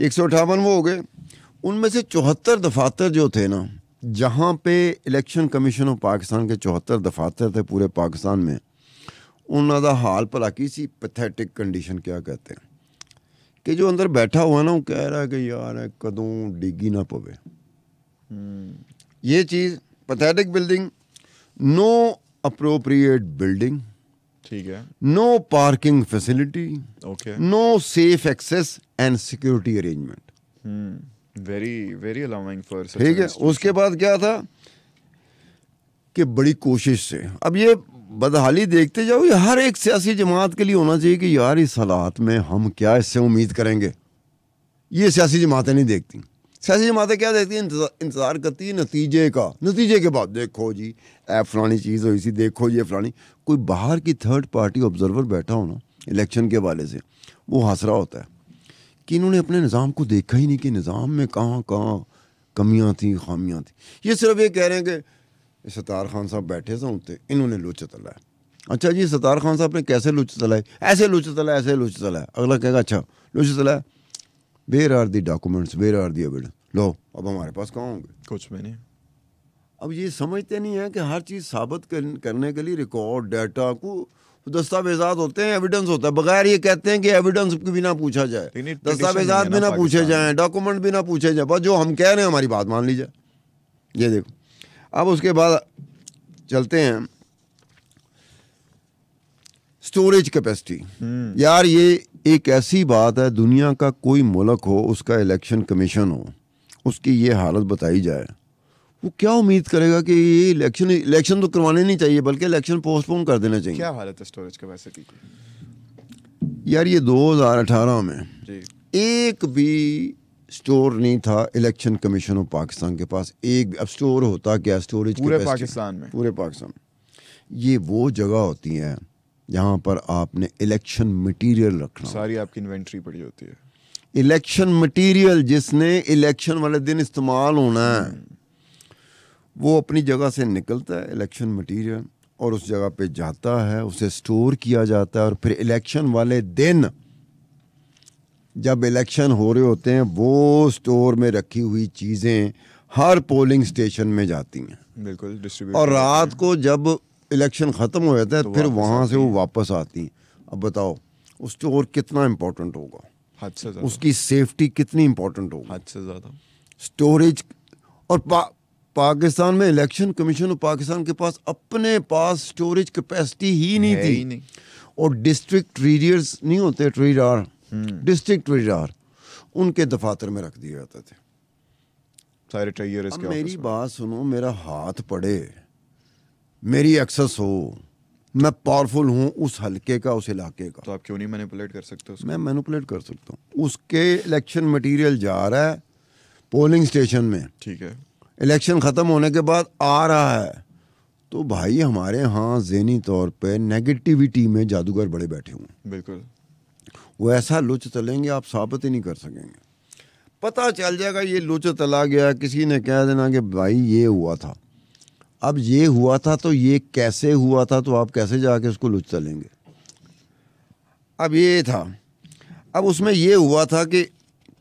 एक सौ अठावन वो हो गए उनमें से चौहत्तर दफातर जो थे ना जहाँ पे इलेक्शन कमीशन ऑफ पाकिस्तान के चौहत्तर दफातर थे पूरे पाकिस्तान में उनका हाल भला किसी पैथेटिक कंडीशन क्या कहते हैं कि जो अंदर बैठा हुआ ना वो कह रहा है कि यार कदों डिगी ना पवे हम्म। ये चीज़ pathetic building no appropriate building ठीक है no parking facility okay no safe access and security arrangement very very allowing for ठीक है उसके बाद क्या था कि बड़ी कोशिश से अब ये बदहाली देखते जाओ ये हर एक सियासी जमात के लिए होना चाहिए कि यार इस हालात में हम क्या इससे उम्मीद करेंगे ये सियासी जमातें नहीं देखती सियासी जमातें क्या देखती हैं इंतज़ार करती है नतीजे का नतीजे के बाद देखो जी ए फलानी चीज़ हुई सी देखो जी फलानी कोई बाहर की थर्ड पार्टी ऑब्जर्वर बैठा हो ना इलेक्शन के हवाले से वो हासरा होता है कि इन्होंने अपने निज़ाम को देखा ही नहीं कि निज़ाम में कहाँ कहाँ कमियाँ थी खामियाँ थी ये सिर्फ ये कह रहे हैं कि सतार खान साहब बैठे से उनते इन्होंने लोचा तलाया अच्छा जी सतार खान साहब ने कैसे लुच तलाए ऐसे लुच तलाया ऐसे लोचा तलाया अगला कहेगा अच्छा लोचा तलाया where are the documents where are the evidence लो अब हमारे पास कहाँ होंगे कुछ भी नहीं अब ये समझते नहीं है कि हर चीज़ साबित करने के लिए रिकॉर्ड डाटा को दस्तावेजात होते हैं एविडेंस होता है बगैर ये कहते हैं कि एविडेंस के बिना पूछा जाए दस्तावेजात भी ना पूछे जाए डॉक्यूमेंट भी ना पूछे जाए बस जो हम कह रहे हैं हमारी बात मान लीजिए ये देखो अब उसके बाद चलते हैं स्टोरेज हम्म। कैपेसिटी यार ये एक ऐसी बात है दुनिया का कोई मुल्क हो उसका इलेक्शन कमीशन हो उसकी ये हालत बताई जाए वो क्या उम्मीद करेगा कि ये इलेक्शन इलेक्शन तो करवाने नहीं चाहिए बल्कि इलेक्शन पोस्टपोन कर देना चाहिए क्या हालत है स्टोरेज कैपेसिटी की यार ये 2018 में एक भी स्टोर नहीं था इलेक्शन कमीशन ऑफ पाकिस्तान के पास एक अब स्टोर होता क्या स्टोरेज पूरे पाकिस्तान में पूरे पाकिस्तान ये वो जगह होती हैं जहाँ पर आपने इलेक्शन मटेरियल रखना सारी आपकी इन्वेंट्री पड़ी होती है इलेक्शन मटेरियल जिसने इलेक्शन वाले दिन इस्तेमाल होना है हम्म। वो अपनी जगह से निकलता है इलेक्शन मटेरियल और उस जगह पे जाता है उसे स्टोर किया जाता है और फिर इलेक्शन वाले दिन जब इलेक्शन हो रहे होते हैं वो स्टोर में रखी हुई चीज़ें हर पोलिंग स्टेशन में जाती हैं बिल्कुल और रात को जब इलेक्शन ख़त्म हो जाता है तो फिर वहाँ से वो वापस आती हैं अब बताओ उसके और कितना इम्पोर्टेंट होगा हद से ज़्यादा उसकी सेफ्टी कितनी इम्पोर्टेंट होगी हद से ज़्यादा स्टोरेज और पा, पाकिस्तान में इलेक्शन कमीशन और पाकिस्तान के पास अपने पास स्टोरेज कैपेसिटी ही नहीं थी ही नहीं। और डिस्ट्रिक्ट रीडियर्स नहीं होते ट्रीडार डिस्ट्रिक्ट ट्रीडार उनके दफातर में रख दिए जाते थे सारे मेरी बात सुनो मेरा हाथ पड़े मेरी एक्सेस हो मैं पावरफुल हूँ उस हलके का उस इलाके का तो आप क्यों नहीं मैनिपुलेट कर सकते उसको? मैं मैनिपुलेट कर सकता हूँ उसके इलेक्शन मटेरियल जा रहा है पोलिंग स्टेशन में ठीक है इलेक्शन ख़त्म होने के बाद आ रहा है तो भाई हमारे यहाँ जहनी तौर पे नेगेटिविटी में जादूगर बड़े बैठे हुए बिल्कुल वो ऐसा लुच चलेंगे आप साबित ही नहीं कर सकेंगे पता चल जाएगा ये लुच चला गया किसी ने कह देना कि भाई ये हुआ था अब ये हुआ था तो ये कैसे हुआ था तो आप कैसे जाके उसको लुचता लेंगे अब ये था अब उसमें ये हुआ था कि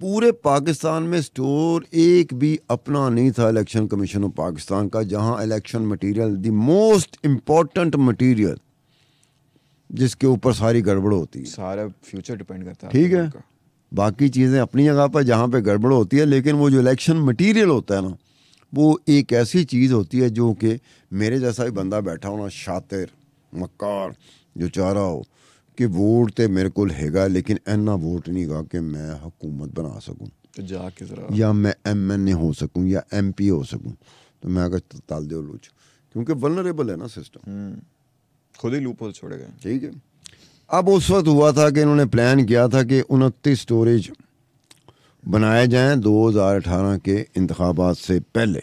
पूरे पाकिस्तान में स्टोर एक भी अपना नहीं था इलेक्शन कमीशन ऑफ पाकिस्तान का जहां election material the most important material जिसके ऊपर सारी गड़बड़ होती है सारा फ्यूचर डिपेंड करता है ठीक है बाकी चीज़ें अपनी जगह पर जहाँ पे गड़बड़ होती है लेकिन वो जो इलेक्शन मटेरियल होता है ना वो एक ऐसी चीज़ होती है जो कि मेरे जैसा भी बंदा बैठा होना शातिर मकार जो चाह रहा हो कि वोट तो मेरे को हैगा लेकिन इन्ना वोट नहीं गा कि मैं हुकूमत बना सकूँ जाके या मैं एम एन ए हो सकूँ या एम पी हो सकूँ तो मैं अगर ताल लूच क्योंकि वनरेबल है ना सिस्टम हम्म। खुद ही लूप छोड़ेगा ठीक है अब उस वक्त हुआ था कि इन्होंने प्लान किया था कि उनतीस स्टोरेज बनाए जाएं 2018 के इंतबात से पहले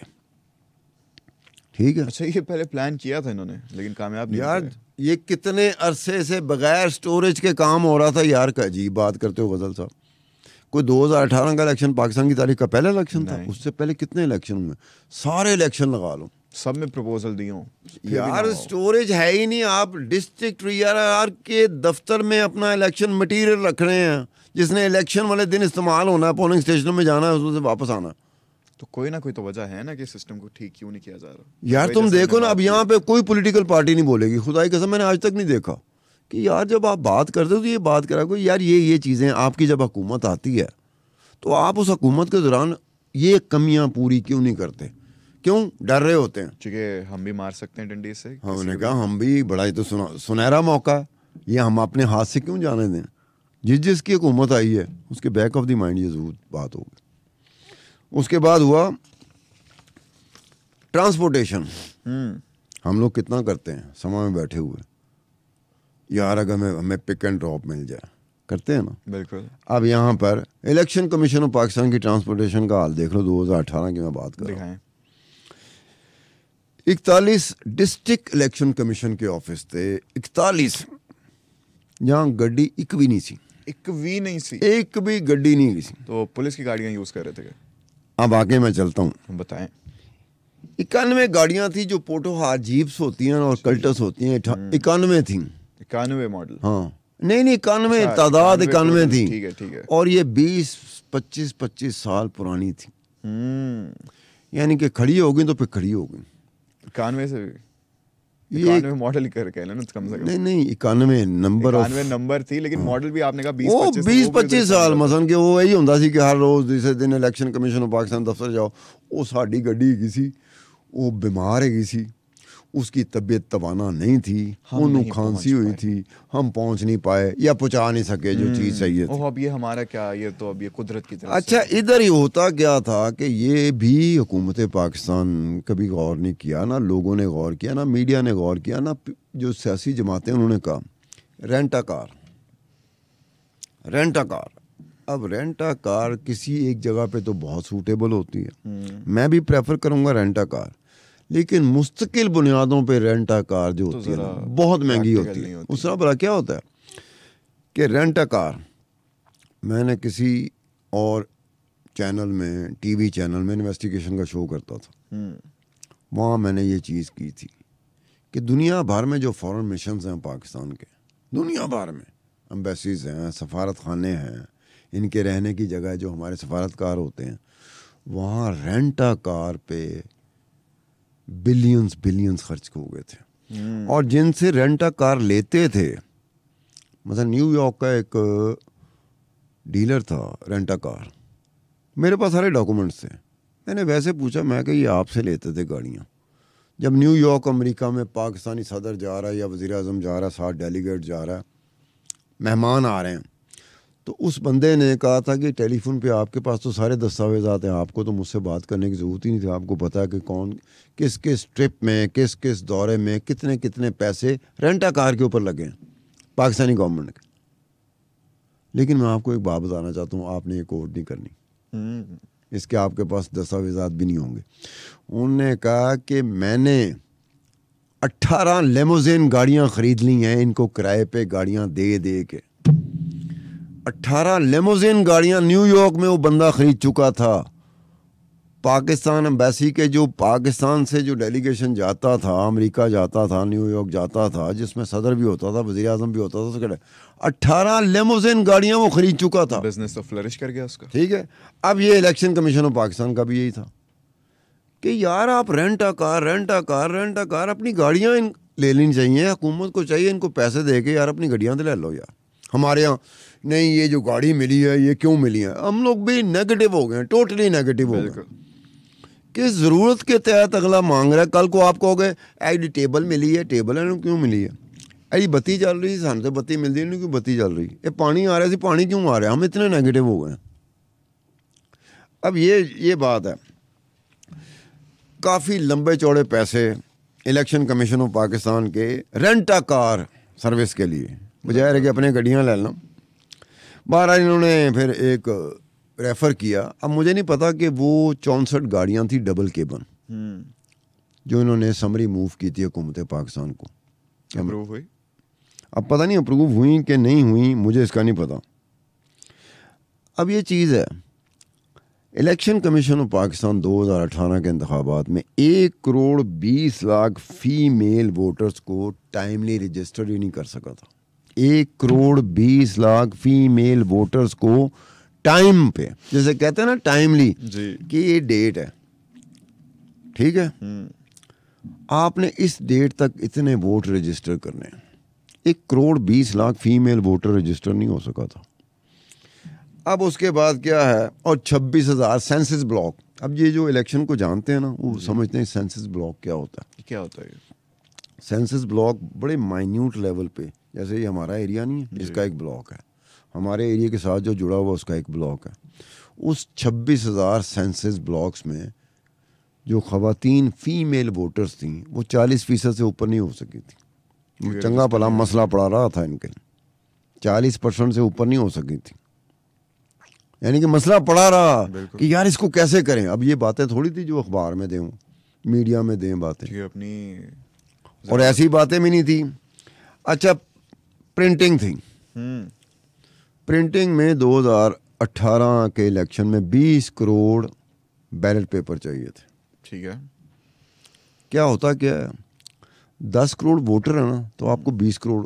ठीक है अच्छा ये पहले प्लान किया था इन्होंने लेकिन कामयाब नहीं यार ये कितने अरसे से बगैर स्टोरेज के काम हो रहा था यार का जी बात करते हो गजल साहब कोई 2018 का इलेक्शन पाकिस्तान की तारीख का पहला इलेक्शन था उससे पहले कितने इलेक्शन हुए सारे इलेक्शन लगा लो सब में प्रपोजल दी हूँ यार स्टोरेज है ही नहीं आप डिस्ट्रिक्ट के दफ्तर में अपना इलेक्शन मटेरियल रख रहे हैं जिसने इलेक्शन वाले दिन इस्तेमाल होना है पोलिंग स्टेशनों में जाना है उसमें से वापस आना तो कोई ना कोई तो वजह है ना कि सिस्टम को ठीक क्यों नहीं किया जा रहा यार तुम देखो ना अब यहाँ पे कोई पॉलिटिकल पार्टी नहीं बोलेगी खुदाई कसम मैंने आज तक नहीं देखा कि यार जब आप बात करते हो तो ये बात करा कोई यार ये ये चीज़ें आपकी जब हुकूमत आती है तो आप उस हकूमत के दौरान ये कमियाँ पूरी क्यों नहीं करते क्यों डर रहे होते हैं चूँकि हम भी मार सकते हैं डंडी से हमने कहा हम भी बड़ा ही तो सुनहरा मौका ये हम अपने हाथ से क्यों जाने दें जिस जिसकी हुकूमत आई है उसके बैक ऑफ द माइंड ये जरूर बात होगी उसके बाद हुआ ट्रांसपोर्टेशन हम्म। हम लोग कितना करते हैं समय में बैठे हुए यार अगर हमें हमें पिक एंड ड्रॉप मिल जाए करते हैं ना बिल्कुल अब यहाँ पर इलेक्शन कमीशन ऑफ पाकिस्तान की ट्रांसपोर्टेशन का हाल देख लो 2018 की मैं बात कर रहा हूँ इकतालीस डिस्ट्रिक्ट इलेक्शन कमीशन के ऑफिस थे इकतालीस यहाँ गड्डी एक भी नहीं थी एक भी नहीं सी एक भी गड्डी नहीं सी तो पुलिस की गाड़ियां यूज कर रहे थे अब आगे मैं चलता हूँ बताएं इक्यानवे गाड़ियां थी जो पोटो जीप्स होती हैं और कल्टस होती हैं हम्म। इक्यानवे थी इक्यानवे मॉडल हाँ नहीं नहीं इक्यानवे अच्छा, तादाद इक्यानवे थी ठीक है ठीक है और ये बीस पच्चीस पच्चीस साल पुरानी थी हम्म। यानी कि खड़ी होगी तो फिर खड़ी होगी इक्यानवे से भी मॉडल करके तो कम से कम नहीं नहीं इक्यानवे नंबर इक्यानवे नंबर थी लेकिन मॉडल हाँ। भी आपने कहा वो बीस पच्चीस साल मसन के वो यही होंगे कि हर रोज़ तीसरे दिन इलेक्शन कमीशन ऑफ पाकिस्तान दफ्तर जाओ वो साड़ी गड्डी हैगी सी ਉਹ उसकी तबीयत तवाना नहीं थी उन्होंने खांसी हुई थी हम पहुंच नहीं पाए या पहुंचा नहीं सके जो चीज़ सही हम्म। है अब ये हमारा क्या ये तो अब ये कुदरत की अच्छा इधर ही होता क्या था कि ये भी हुकूमत पाकिस्तान कभी गौर नहीं किया ना लोगों ने गौर किया ना मीडिया ने गौर किया ना जो सियासी जमातें उन्होंने कहा रेंटा कार रेंटा कार अब रेंटा कार किसी एक जगह पे तो बहुत सूटेबल होती है हम्म। मैं भी प्रेफर करूँगा रेंटा कार लेकिन मुस्तकिल बुनियादों पे रेंट आ कार जो तो होती है बहुत महंगी होती है होती। उसका भला क्या होता है कि रेंट आ कार मैंने किसी और चैनल में टीवी चैनल में इन्वेस्टिगेशन का शो करता था हम्म। वहाँ मैंने ये चीज़ की थी कि दुनिया भर में जो फॉरेन मिशन हैं पाकिस्तान के दुनिया भर में अम्बेसीज हैं सफारत खाने हैं इनके रहने की जगह जो हमारे सफारतकार होते हैं वहाँ रेंटा कार पे बिलियंस बिलियंस खर्च हो गए थे हम्म। और जिनसे रेंट अ कार लेते थे मतलब न्यूयॉर्क का एक डीलर था रेंट अ कार मेरे पास सारे डॉक्यूमेंट्स थे मैंने वैसे पूछा मैं कि ये आपसे लेते थे गाड़ियाँ जब न्यूयॉर्क अमेरिका में पाकिस्तानी सदर जा रहा है या वज़ी अजम जा रहा है साथ डेलीगेट जा रहा है मेहमान आ रहे हैं तो उस बंदे ने कहा था कि टेलीफोन पे आपके पास तो सारे आते हैं आपको तो मुझसे बात करने की ज़रूरत ही नहीं थी आपको पता है कि कौन किस किस ट्रिप में किस किस दौरे में कितने कितने पैसे रेंटा कार के ऊपर लगे हैं पाकिस्तानी गवर्नमेंट के लेकिन मैं आपको एक बात बताना चाहता हूँ आपने ये कोर्ट नहीं करनी हम्म। इसके आपके पास दस्तावेजात भी नहीं होंगे उनने कहा कि मैंने अट्ठारह लेमोजेन गाड़ियाँ ख़रीद ली हैं इनको किराए पर गाड़ियाँ दे दे के अट्ठारह लेमोजिन गाड़ियां न्यूयॉर्क में वो बंदा ख़रीद चुका था पाकिस्तान एम्बेसी के जो पाकिस्तान से जो डेलीगेशन जाता था अमेरिका जाता था न्यूयॉर्क जाता था जिसमें सदर भी होता था वजी अजम भी होता था उसके अट्ठारह लेमोजिन गाड़ियाँ वो ख़रीद चुका था बिजनेस तो फ्लरिश कर गया उसका ठीक है अब ये इलेक्शन कमीशन ऑफ पाकिस्तान का भी यही था कि यार आप rent a car rent a car rent a car अपनी गाड़ियाँ इन ले लेनी चाहिए हुकूमत को चाहिए इनको पैसे दे के यार अपनी गाड़ियाँ तो ले लो यार हमारे यहाँ नहीं ये जो गाड़ी मिली है ये क्यों मिली है हम लोग भी नेगेटिव हो गए टोटली नेगेटिव हो गए कि ज़रूरत के तहत अगला मांग रहा है कल को आप कहोगे आई टेबल मिली है टेबल है क्यों मिली है एडी बत्ती चल रही सन तो बत्ती मिलती है क्यों बत्ती चल रही ये पानी आ रहा है पानी क्यों आ रहा है हम इतने नेगेटिव हो गए अब ये ये बात है काफ़ी लंबे चौड़े पैसे इलेक्शन कमीशन ऑफ पाकिस्तान के रेंट कार सर्विस के लिए बजाय रहे अपने गड्डियाँ ले लें महाराज इन्होंने फिर एक रेफ़र किया अब मुझे नहीं पता कि वो चौंसठ गाड़ियाँ थी डबल केबन हम्म। जो इन्होंने समरी मूव की थी हुकूमत पाकिस्तान को अप्रूव हुई अब पता नहीं अप्रूव हुई कि नहीं हुई मुझे इसका नहीं पता अब ये चीज़ है इलेक्शन कमीशन ऑफ पाकिस्तान 2018 के इंतबात में एक करोड़ बीस लाख फीमेल वोटर्स को टाइमली रजिस्टर ही नहीं कर सका था एक करोड़ बीस लाख फीमेल वोटर्स को टाइम पे जैसे कहते हैं ना टाइमली कि ये डेट है ठीक है हम्म। आपने इस डेट तक इतने वोट रजिस्टर करने एक करोड़ बीस लाख फीमेल वोटर रजिस्टर नहीं हो सका था अब उसके बाद क्या है और छब्बीस हज़ार सेंसिस ब्लॉक अब ये जो इलेक्शन को जानते हैं ना वो समझते हैं सेंसिस ब्लॉक क्या होता है क्या होता है सेंसिस ब्लॉक बड़े माइन्यूट लेवल पे जैसे ये हमारा एरिया नहीं है इसका एक ब्लॉक है हमारे एरिया के साथ जो जुड़ा हुआ उसका एक ब्लॉक है उस छब्बीस हज़ार सेंसस ब्लॉक्स में जो खातन फ़ीमेल वोटर्स थी वो चालीस फ़ीसद से ऊपर नहीं हो सकी थी चंगा भला मसला पड़ा रहा था इनके चालीस परसेंट से ऊपर नहीं हो सकी थी यानी कि मसला पड़ा रहा कि यार इसको कैसे करें अब ये बातें थोड़ी थी जो अखबार में दें मीडिया में दें बातें अपनी और ऐसी बातें भी नहीं थी अच्छा प्रिंटिंग थी प्रिंटिंग में 2018 के इलेक्शन में 20 करोड़ बैलेट पेपर चाहिए थे ठीक है क्या होता क्या है दस करोड़ वोटर है ना तो आपको बीस करोड़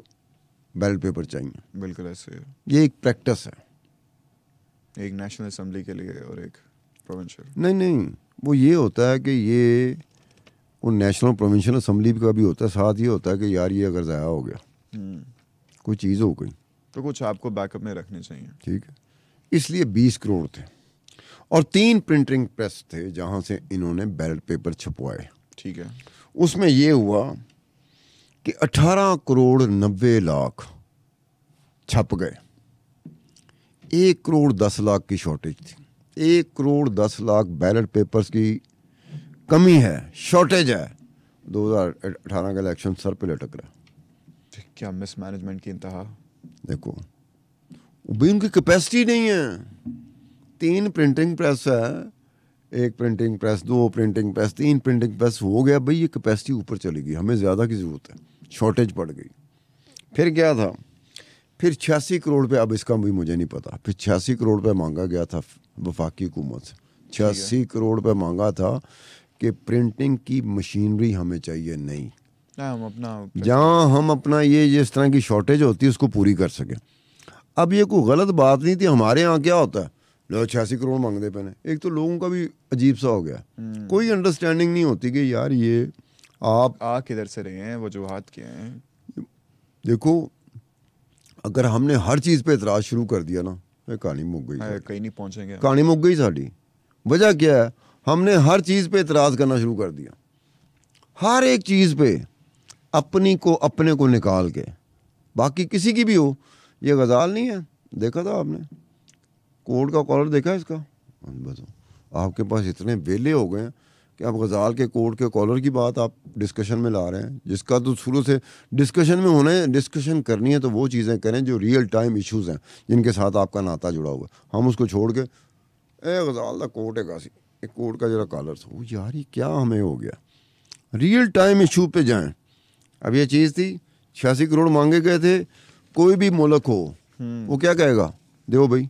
बैलेट पेपर चाहिए बिल्कुल ऐसे ये एक प्रैक्टिस है एक नेशनल असम्बली के लिए और एक प्रोविंशियल नहीं नहीं वो ये होता है कि ये वो नेशनल प्रोविंशियल असम्बली का भी होता है साथ ये होता है कि यार ये अगर ज़ाया हो गया hmm. कोई चीज़ हो गई तो कुछ आपको बैकअप में रखने चाहिए ठीक है इसलिए बीस करोड़ थे और तीन प्रिंटिंग प्रेस थे जहाँ से इन्होंने बैलेट पेपर छपवाए ठीक है उसमें यह हुआ कि अठारह करोड़ नब्बे लाख छप गए एक करोड़ दस लाख की शॉर्टेज थी एक करोड़ दस लाख बैलेट पेपर्स की कमी है शॉर्टेज है 2018 का इलेक्शन सर पे लटक रहा क्या मिसमैनेजमेंट की इंतहा देखो भाई उनकी कैपेसिटी नहीं है तीन प्रिंटिंग प्रेस है एक प्रिंटिंग प्रेस दो प्रिंटिंग प्रेस तीन प्रिंटिंग प्रेस हो गया भाई ये कैपेसिटी ऊपर चली गई हमें ज़्यादा की ज़रूरत है शॉर्टेज पड़ गई फिर क्या था फिर छियासी करोड़ पे अब इसका भी मुझे नहीं पता फिर छियासी करोड़ पे मांगा गया था वफाकी हुकूमत से छियासी करोड़ पे मांगा था कि प्रिंटिंग की मशीनरी हमें चाहिए नहीं हम अपना जहाँ हम अपना ये जिस तरह की शॉर्टेज होती है उसको पूरी कर सकें अब ये कोई गलत बात नहीं थी हमारे यहाँ क्या होता है लोग छियासी करोड़ मांगते पहने एक तो लोगों का भी अजीब सा हो गया हम्म। कोई अंडरस्टैंडिंग नहीं होती कि यार ये आप आ किधर से रहे हैं वजूहत क्या हैं देखो अगर हमने हर चीज़ पे इतराज़ शुरू कर दिया ना तो कहानी मुक गई हाँ, कहीं नहीं पहुंचेंगे कहानी मुक गई साड़ी वजह क्या है हमने हर चीज़ पे इतराज़ करना शुरू कर दिया हर एक चीज़ पे अपनी को अपने को निकाल के बाकी किसी की भी हो ये गज़ाल नहीं है देखा था आपने कोट का कॉलर देखा है इसका बताओ आपके पास इतने वेले हो गए कि आप गज़ाल के कोट के कॉलर की बात आप डिस्कशन में ला रहे हैं जिसका तो शुरू से डिस्कशन में होने डिस्कशन करनी है तो वो चीज़ें करें जो रियल टाइम इश्यूज़ हैं जिनके साथ आपका नाता जुड़ा हुआ हम उसको छोड़ के ए गज़ाल का कोट है कासी एक कोट का जरा कॉलर था वो यार ही क्या हमें हो गया रियल टाइम इशू पे जाएं अब ये चीज़ थी छियासी करोड़ मांगे गए थे कोई भी मुलक हो हम्म। वो क्या कहेगा देव भाई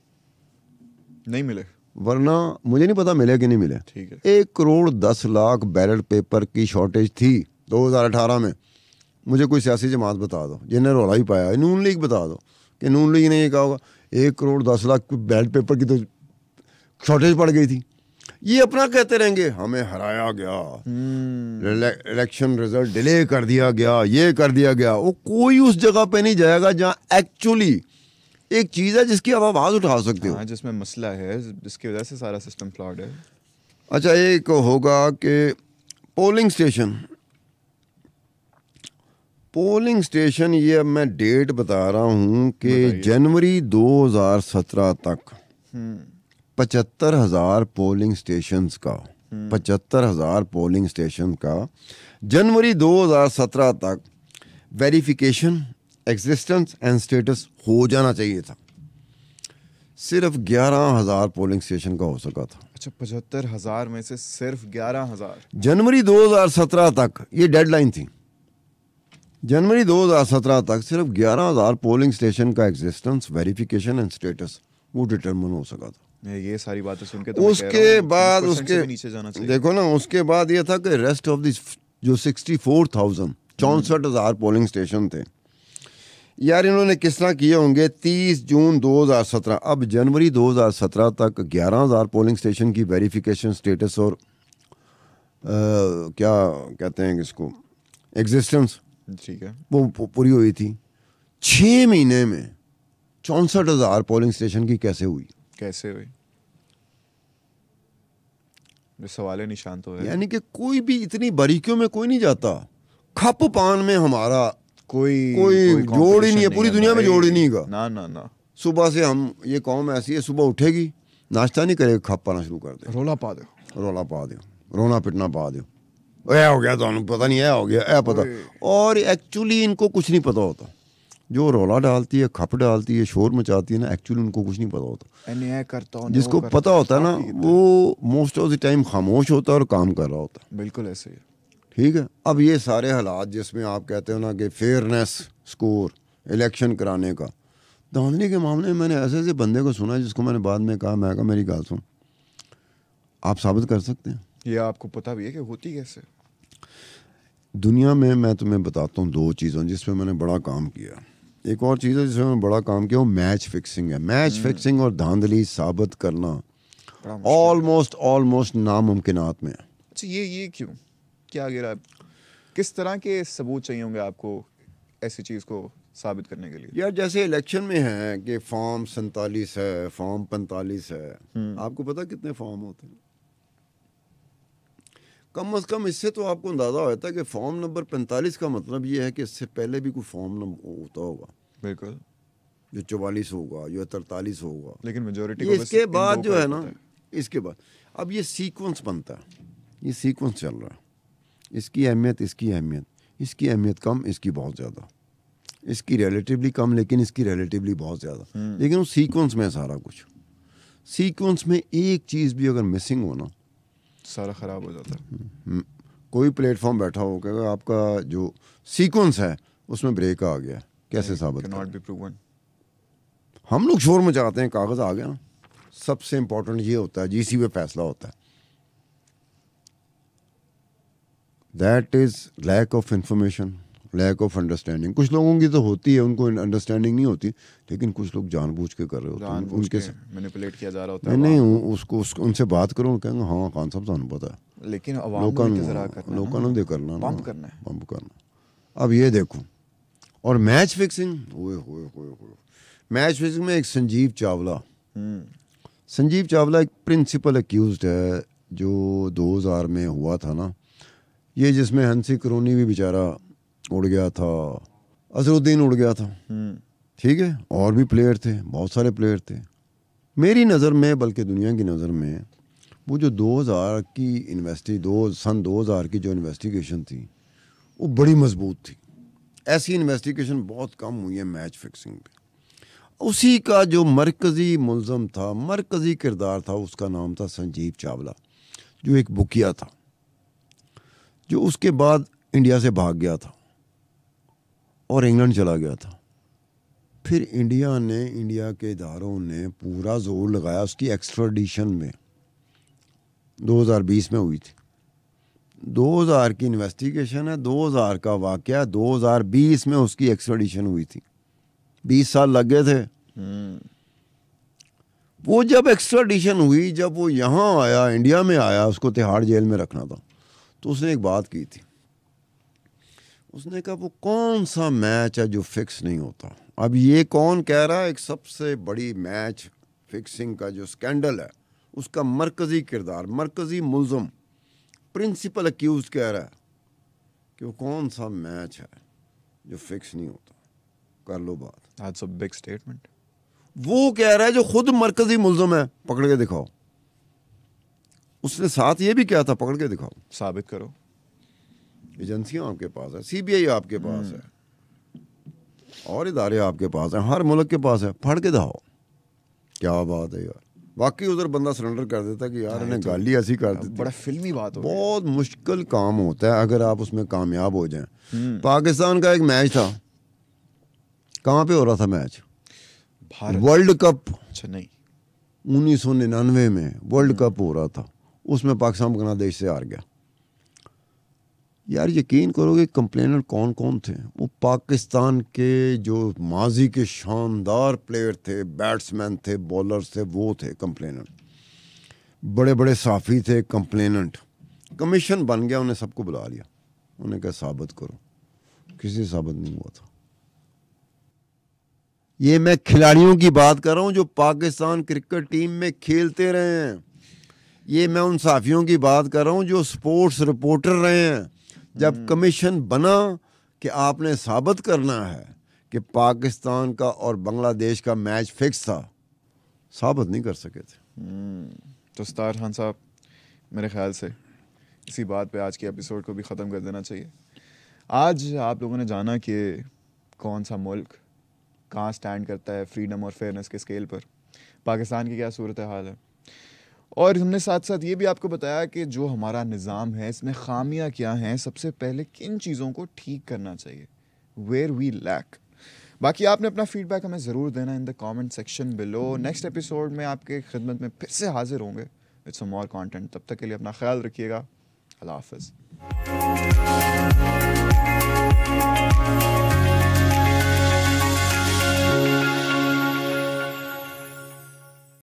नहीं मिले वरना मुझे नहीं पता मिले कि नहीं मिले ठीक है एक करोड़ दस लाख बैलेट पेपर की शॉर्टेज थी 2018 में मुझे कोई सियासी जमात बता दो जिन्हें रौला ही पाया नून लीग बता दो कि नून लीग ने ये कहा होगा एक करोड़ दस लाख बैलेट पेपर की तो शॉर्टेज पड़ गई थी ये अपना कहते रहेंगे हमें हराया गया इलेक्शन रिजल्ट डिले कर दिया गया ये कर दिया गया वो कोई उस जगह पे नहीं जाएगा जहाँ एक्चुअली एक चीज है जिसकी आप आवाज उठा सकते हो हाँ, जिसमें मसला है जिसकी वजह से सारा सिस्टम फ्लॉड है अच्छा एक होगा कि पोलिंग स्टेशन पोलिंग स्टेशन ये अब मैं डेट बता रहा हूँ कि जनवरी 2017 तक हम्म। पचहत्तर हजार पोलिंग स्टेशन का हम्म। पचहत्तर हजार पोलिंग स्टेशन का जनवरी 2017 तक वेरिफिकेशन एग्जिस्टेंस एंड स्टेटस हो जाना चाहिए था सिर्फ ग्यारह हजार पोलिंग स्टेशन का हो सका था अच्छा पचहत्तर हजार में से सिर्फ ग्यारह हजार जनवरी 2017 तक ये डेडलाइन थी जनवरी 2017 तक सिर्फ ग्यारह हजार पोलिंग स्टेशन का एग्जिस्टेंस वेरिफिकेशन एंड स्टेटस वो डिटर्मन हो सका था ये सारी बातें सुन के तो उसके बाद उसके नीचे जाना चाहिए देखो ना उसके बाद ये था कि रेस्ट ऑफ दिस जो सिक्सटी फोर थाउजेंड चौंसठ हज़ार पोलिंग स्टेशन थे यार इन्होंने किस तरह किए होंगे 30 जून 2017 अब जनवरी 2017 तक 11000 पोलिंग स्टेशन की वेरिफिकेशन स्टेटस और आ, क्या कहते हैं इसको एग्जिस्टेंस ठीक है वो पूरी हुई थी छः महीने में चौंसठ हज़ार पोलिंग स्टेशन की कैसे हुई कैसे हुई सवाल निशान तो है यानी कि कोई भी इतनी बारीकियों में कोई नहीं जाता खप पान में हमारा कोई कोई, कोई जोड़ ही नहीं है पूरी दुनिया में जोड़ ही नहीं का ना ना ना सुबह से हम ये कौम ऐसी है सुबह उठेगी नाश्ता नहीं करेगा खप पाना शुरू कर दे रोला पा दो रोला पा दो रोना पिटना पा दो ऐ हो गया तो पता नहीं ऐ हो गया ऐ पता और एक्चुअली इनको कुछ नहीं पता होता जो रौला डालती है खप डालती है शोर मचाती है ना एक्चुअली उनको कुछ नहीं पता होता करता हूँ जिसको करता पता होता है ना वो मोस्ट ऑफ द टाइम खामोश होता है और काम कर रहा होता है बिल्कुल ऐसे ही ठीक है अब ये सारे हालात जिसमें आप कहते हो ना कि फेयरनेस स्कोर इलेक्शन कराने का धांधली के मामले में मैंने ऐसे ऐसे बंदे को सुना जिसको मैंने बाद में कहा मैं कहा मेरी गाल सुन आप साबित कर सकते हैं ये आपको पता भी है कि होती कैसे दुनिया में मैं तुम्हें बताता हूँ दो चीज़ों जिस पर मैंने बड़ा काम किया एक और चीज़ है जिसमें मैं बड़ा काम किया हूँ मैच फिक्सिंग है मैच हम्म। फिक्सिंग और धांधली साबित करना ऑलमोस्ट ऑलमोस्ट नामुमकिन में अच्छा ये ये क्यों क्या गिरा किस तरह के सबूत चाहिए होंगे आपको ऐसी चीज़ को साबित करने के लिए यार जैसे इलेक्शन में है कि फॉर्म सैतालीस है फॉर्म पैंतालीस है हम्म। आपको पता कितने फॉर्म होते हैं कम अज़ कम इससे तो आपको अंदाज़ा होता है कि फॉर्म नंबर पैंतालीस का मतलब ये है कि इससे पहले भी कोई फॉर्म नंबर होता होगा बिल्कुल जो चवालीस होगा जो तरतालीस होगा लेकिन मेजोरिटी इसके बाद जो है ना इसके बाद अब ये सीक्वेंस बनता है ये सीक्वेंस चल रहा है इसकी अहमियत इसकी अहमियत इसकी अहमियत कम इसकी बहुत ज़्यादा इसकी रिलेटिवली कम लेकिन इसकी रिलेटिवली बहुत ज़्यादा हम्म। लेकिन उस सीक्वेंस में सारा कुछ सीक्वेंस में एक चीज़ भी अगर मिसिंग हो ना सारा ख़राब हो जाता है हम्म। कोई प्लेटफॉर्म बैठा हो क्या आपका जो सीक्वेंस है उसमें ब्रेक आ गया कैसे साबित नॉट बी प्रूवन हम लोग शोर मचाते हैं कागज़ आ गया ना सबसे इम्पोर्टेंट ये होता है जी सी पे फैसला होता है that is lack of information lack of understanding कुछ लोगों की तो होती है उनको अंडरस्टैंडिंग नहीं होती लेकिन कुछ लोग जानबूझ के कर रहे होते हैं उनके मैनिपुलेट किया जा रहा होता है नहीं उसको उसको उनसे बात करो कहेंगे हाँ खान साहब तो पता है लेकिन लोगों ने करना पंप करना है पंप करना अब ये देखो और मैच फिक्सिंग ओए होए होए होए मैच फिक्सिंग में एक संजीव चावला हम्म। संजीव चावला एक प्रिंसिपल एक्यूज है जो 2000 में हुआ था ना ये जिसमें हंसी करोनी भी बेचारा उड़ गया था असरुद्दीन उड़ गया था हम्म। ठीक है और भी प्लेयर थे बहुत सारे प्लेयर थे मेरी नज़र में बल्कि दुनिया की नज़र में वो जो 2000 की इन्वेस्टी दो सन 2000 की जो इन्वेस्टिगेशन थी वो बड़ी मजबूत थी ऐसी इन्वेस्टिगेशन बहुत कम हुई है मैच फिक्सिंग पे उसी का जो मरकज़ी मुलम था मरकज़ी किरदार था उसका नाम था संजीव चावला जो एक बुकिया था जो उसके बाद इंडिया से भाग गया था और इंग्लैंड चला गया था फिर इंडिया ने इंडिया के इदारों ने पूरा जोर लगाया उसकी एक्सट्रोडिशन में 2020 में हुई थी 2000 की इन्वेस्टिगेशन है 2000 का वाक़ 2020 में उसकी एक्सट्रोडिशन हुई थी 20 साल लग गए थे हम्म। वो जब एक्सट्रोडिशन हुई जब वो यहाँ आया इंडिया में आया उसको तिहाड़ जेल में रखना था तो उसने एक बात की थी उसने कहा वो कौन सा मैच है जो फिक्स नहीं होता अब ये कौन कह रहा है एक सबसे बड़ी मैच फिक्सिंग का जो स्कैंडल है उसका मरकज़ी किरदार मरकज़ी मुलम प्रिंसिपल अक्यूज कह रहा है कि वो कौन सा मैच है जो फिक्स नहीं होता कर लो बात दैट्स बिग स्टेटमेंट वो कह रहा है जो खुद मरकजी मुलम है पकड़ के दिखाओ उसने साथ ये भी कहा था पकड़ के दिखाओ साबित करो एजेंसियाँ आपके पास है सीबीआई आपके पास हम्म। है और इदारे आपके पास हैं हर मुल्क के पास है फड़ के दहाओ क्या बात है यार वाकई उधर बंदा सरेंडर कर देता है कि यार हाँ, इन्हें तो गाली ऐसी कर दी बड़ा फिल्मी बात हो बहुत मुश्किल काम होता है अगर आप उसमें कामयाब हो जाएं हम्म। पाकिस्तान का एक मैच था कहाँ पे हो रहा था मैच वर्ल्ड कप अच्छा नहीं उन्नीस सौ निन्यानवे में वर्ल्ड कप हो रहा था उसमें पाकिस्तान बांग्लादेश से हार गया यार यकीन करोगे कंप्लेनर कौन कौन थे वो पाकिस्तान के जो माजी के शानदार प्लेयर थे बैट्समैन थे बॉलर थे वो थे कंप्लेनर बड़े बड़े साफ़ी थे कंप्लेनेंट कमीशन बन गया उन्हें सबको बुला लिया उन्हें कहा साबित करो किसी साबित नहीं हुआ था ये मैं खिलाड़ियों की बात कर रहा हूँ जो पाकिस्तान क्रिकेट टीम में खेलते रहे हैं ये मैं उन साफियों की बात कर रहा हूँ जो स्पोर्ट्स रिपोर्टर रहे हैं जब हम्म। कमीशन बना कि आपने साबित करना है कि पाकिस्तान का और बांग्लादेश का मैच फिक्स था साबित नहीं कर सके थे हम्म। तो सतार खान साहब मेरे ख्याल से इसी बात पे आज के एपिसोड को भी ख़त्म कर देना चाहिए आज आप लोगों ने जाना कि कौन सा मुल्क कहाँ स्टैंड करता है फ्रीडम और फेयरनेस के स्केल पर पाकिस्तान की क्या सूरत हाल है और हमने साथ साथ ये भी आपको बताया कि जो हमारा निज़ाम है इसमें खामियां क्या हैं सबसे पहले किन चीज़ों को ठीक करना चाहिए वेयर वी लैक बाकी आपने अपना फीडबैक हमें ज़रूर देना in the comment section below next episode में आपके खिदमत में फिर से हाजिर होंगे इट्स मोर कंटेंट तब तक के लिए अपना ख्याल रखिएगा अल्लाह हाफ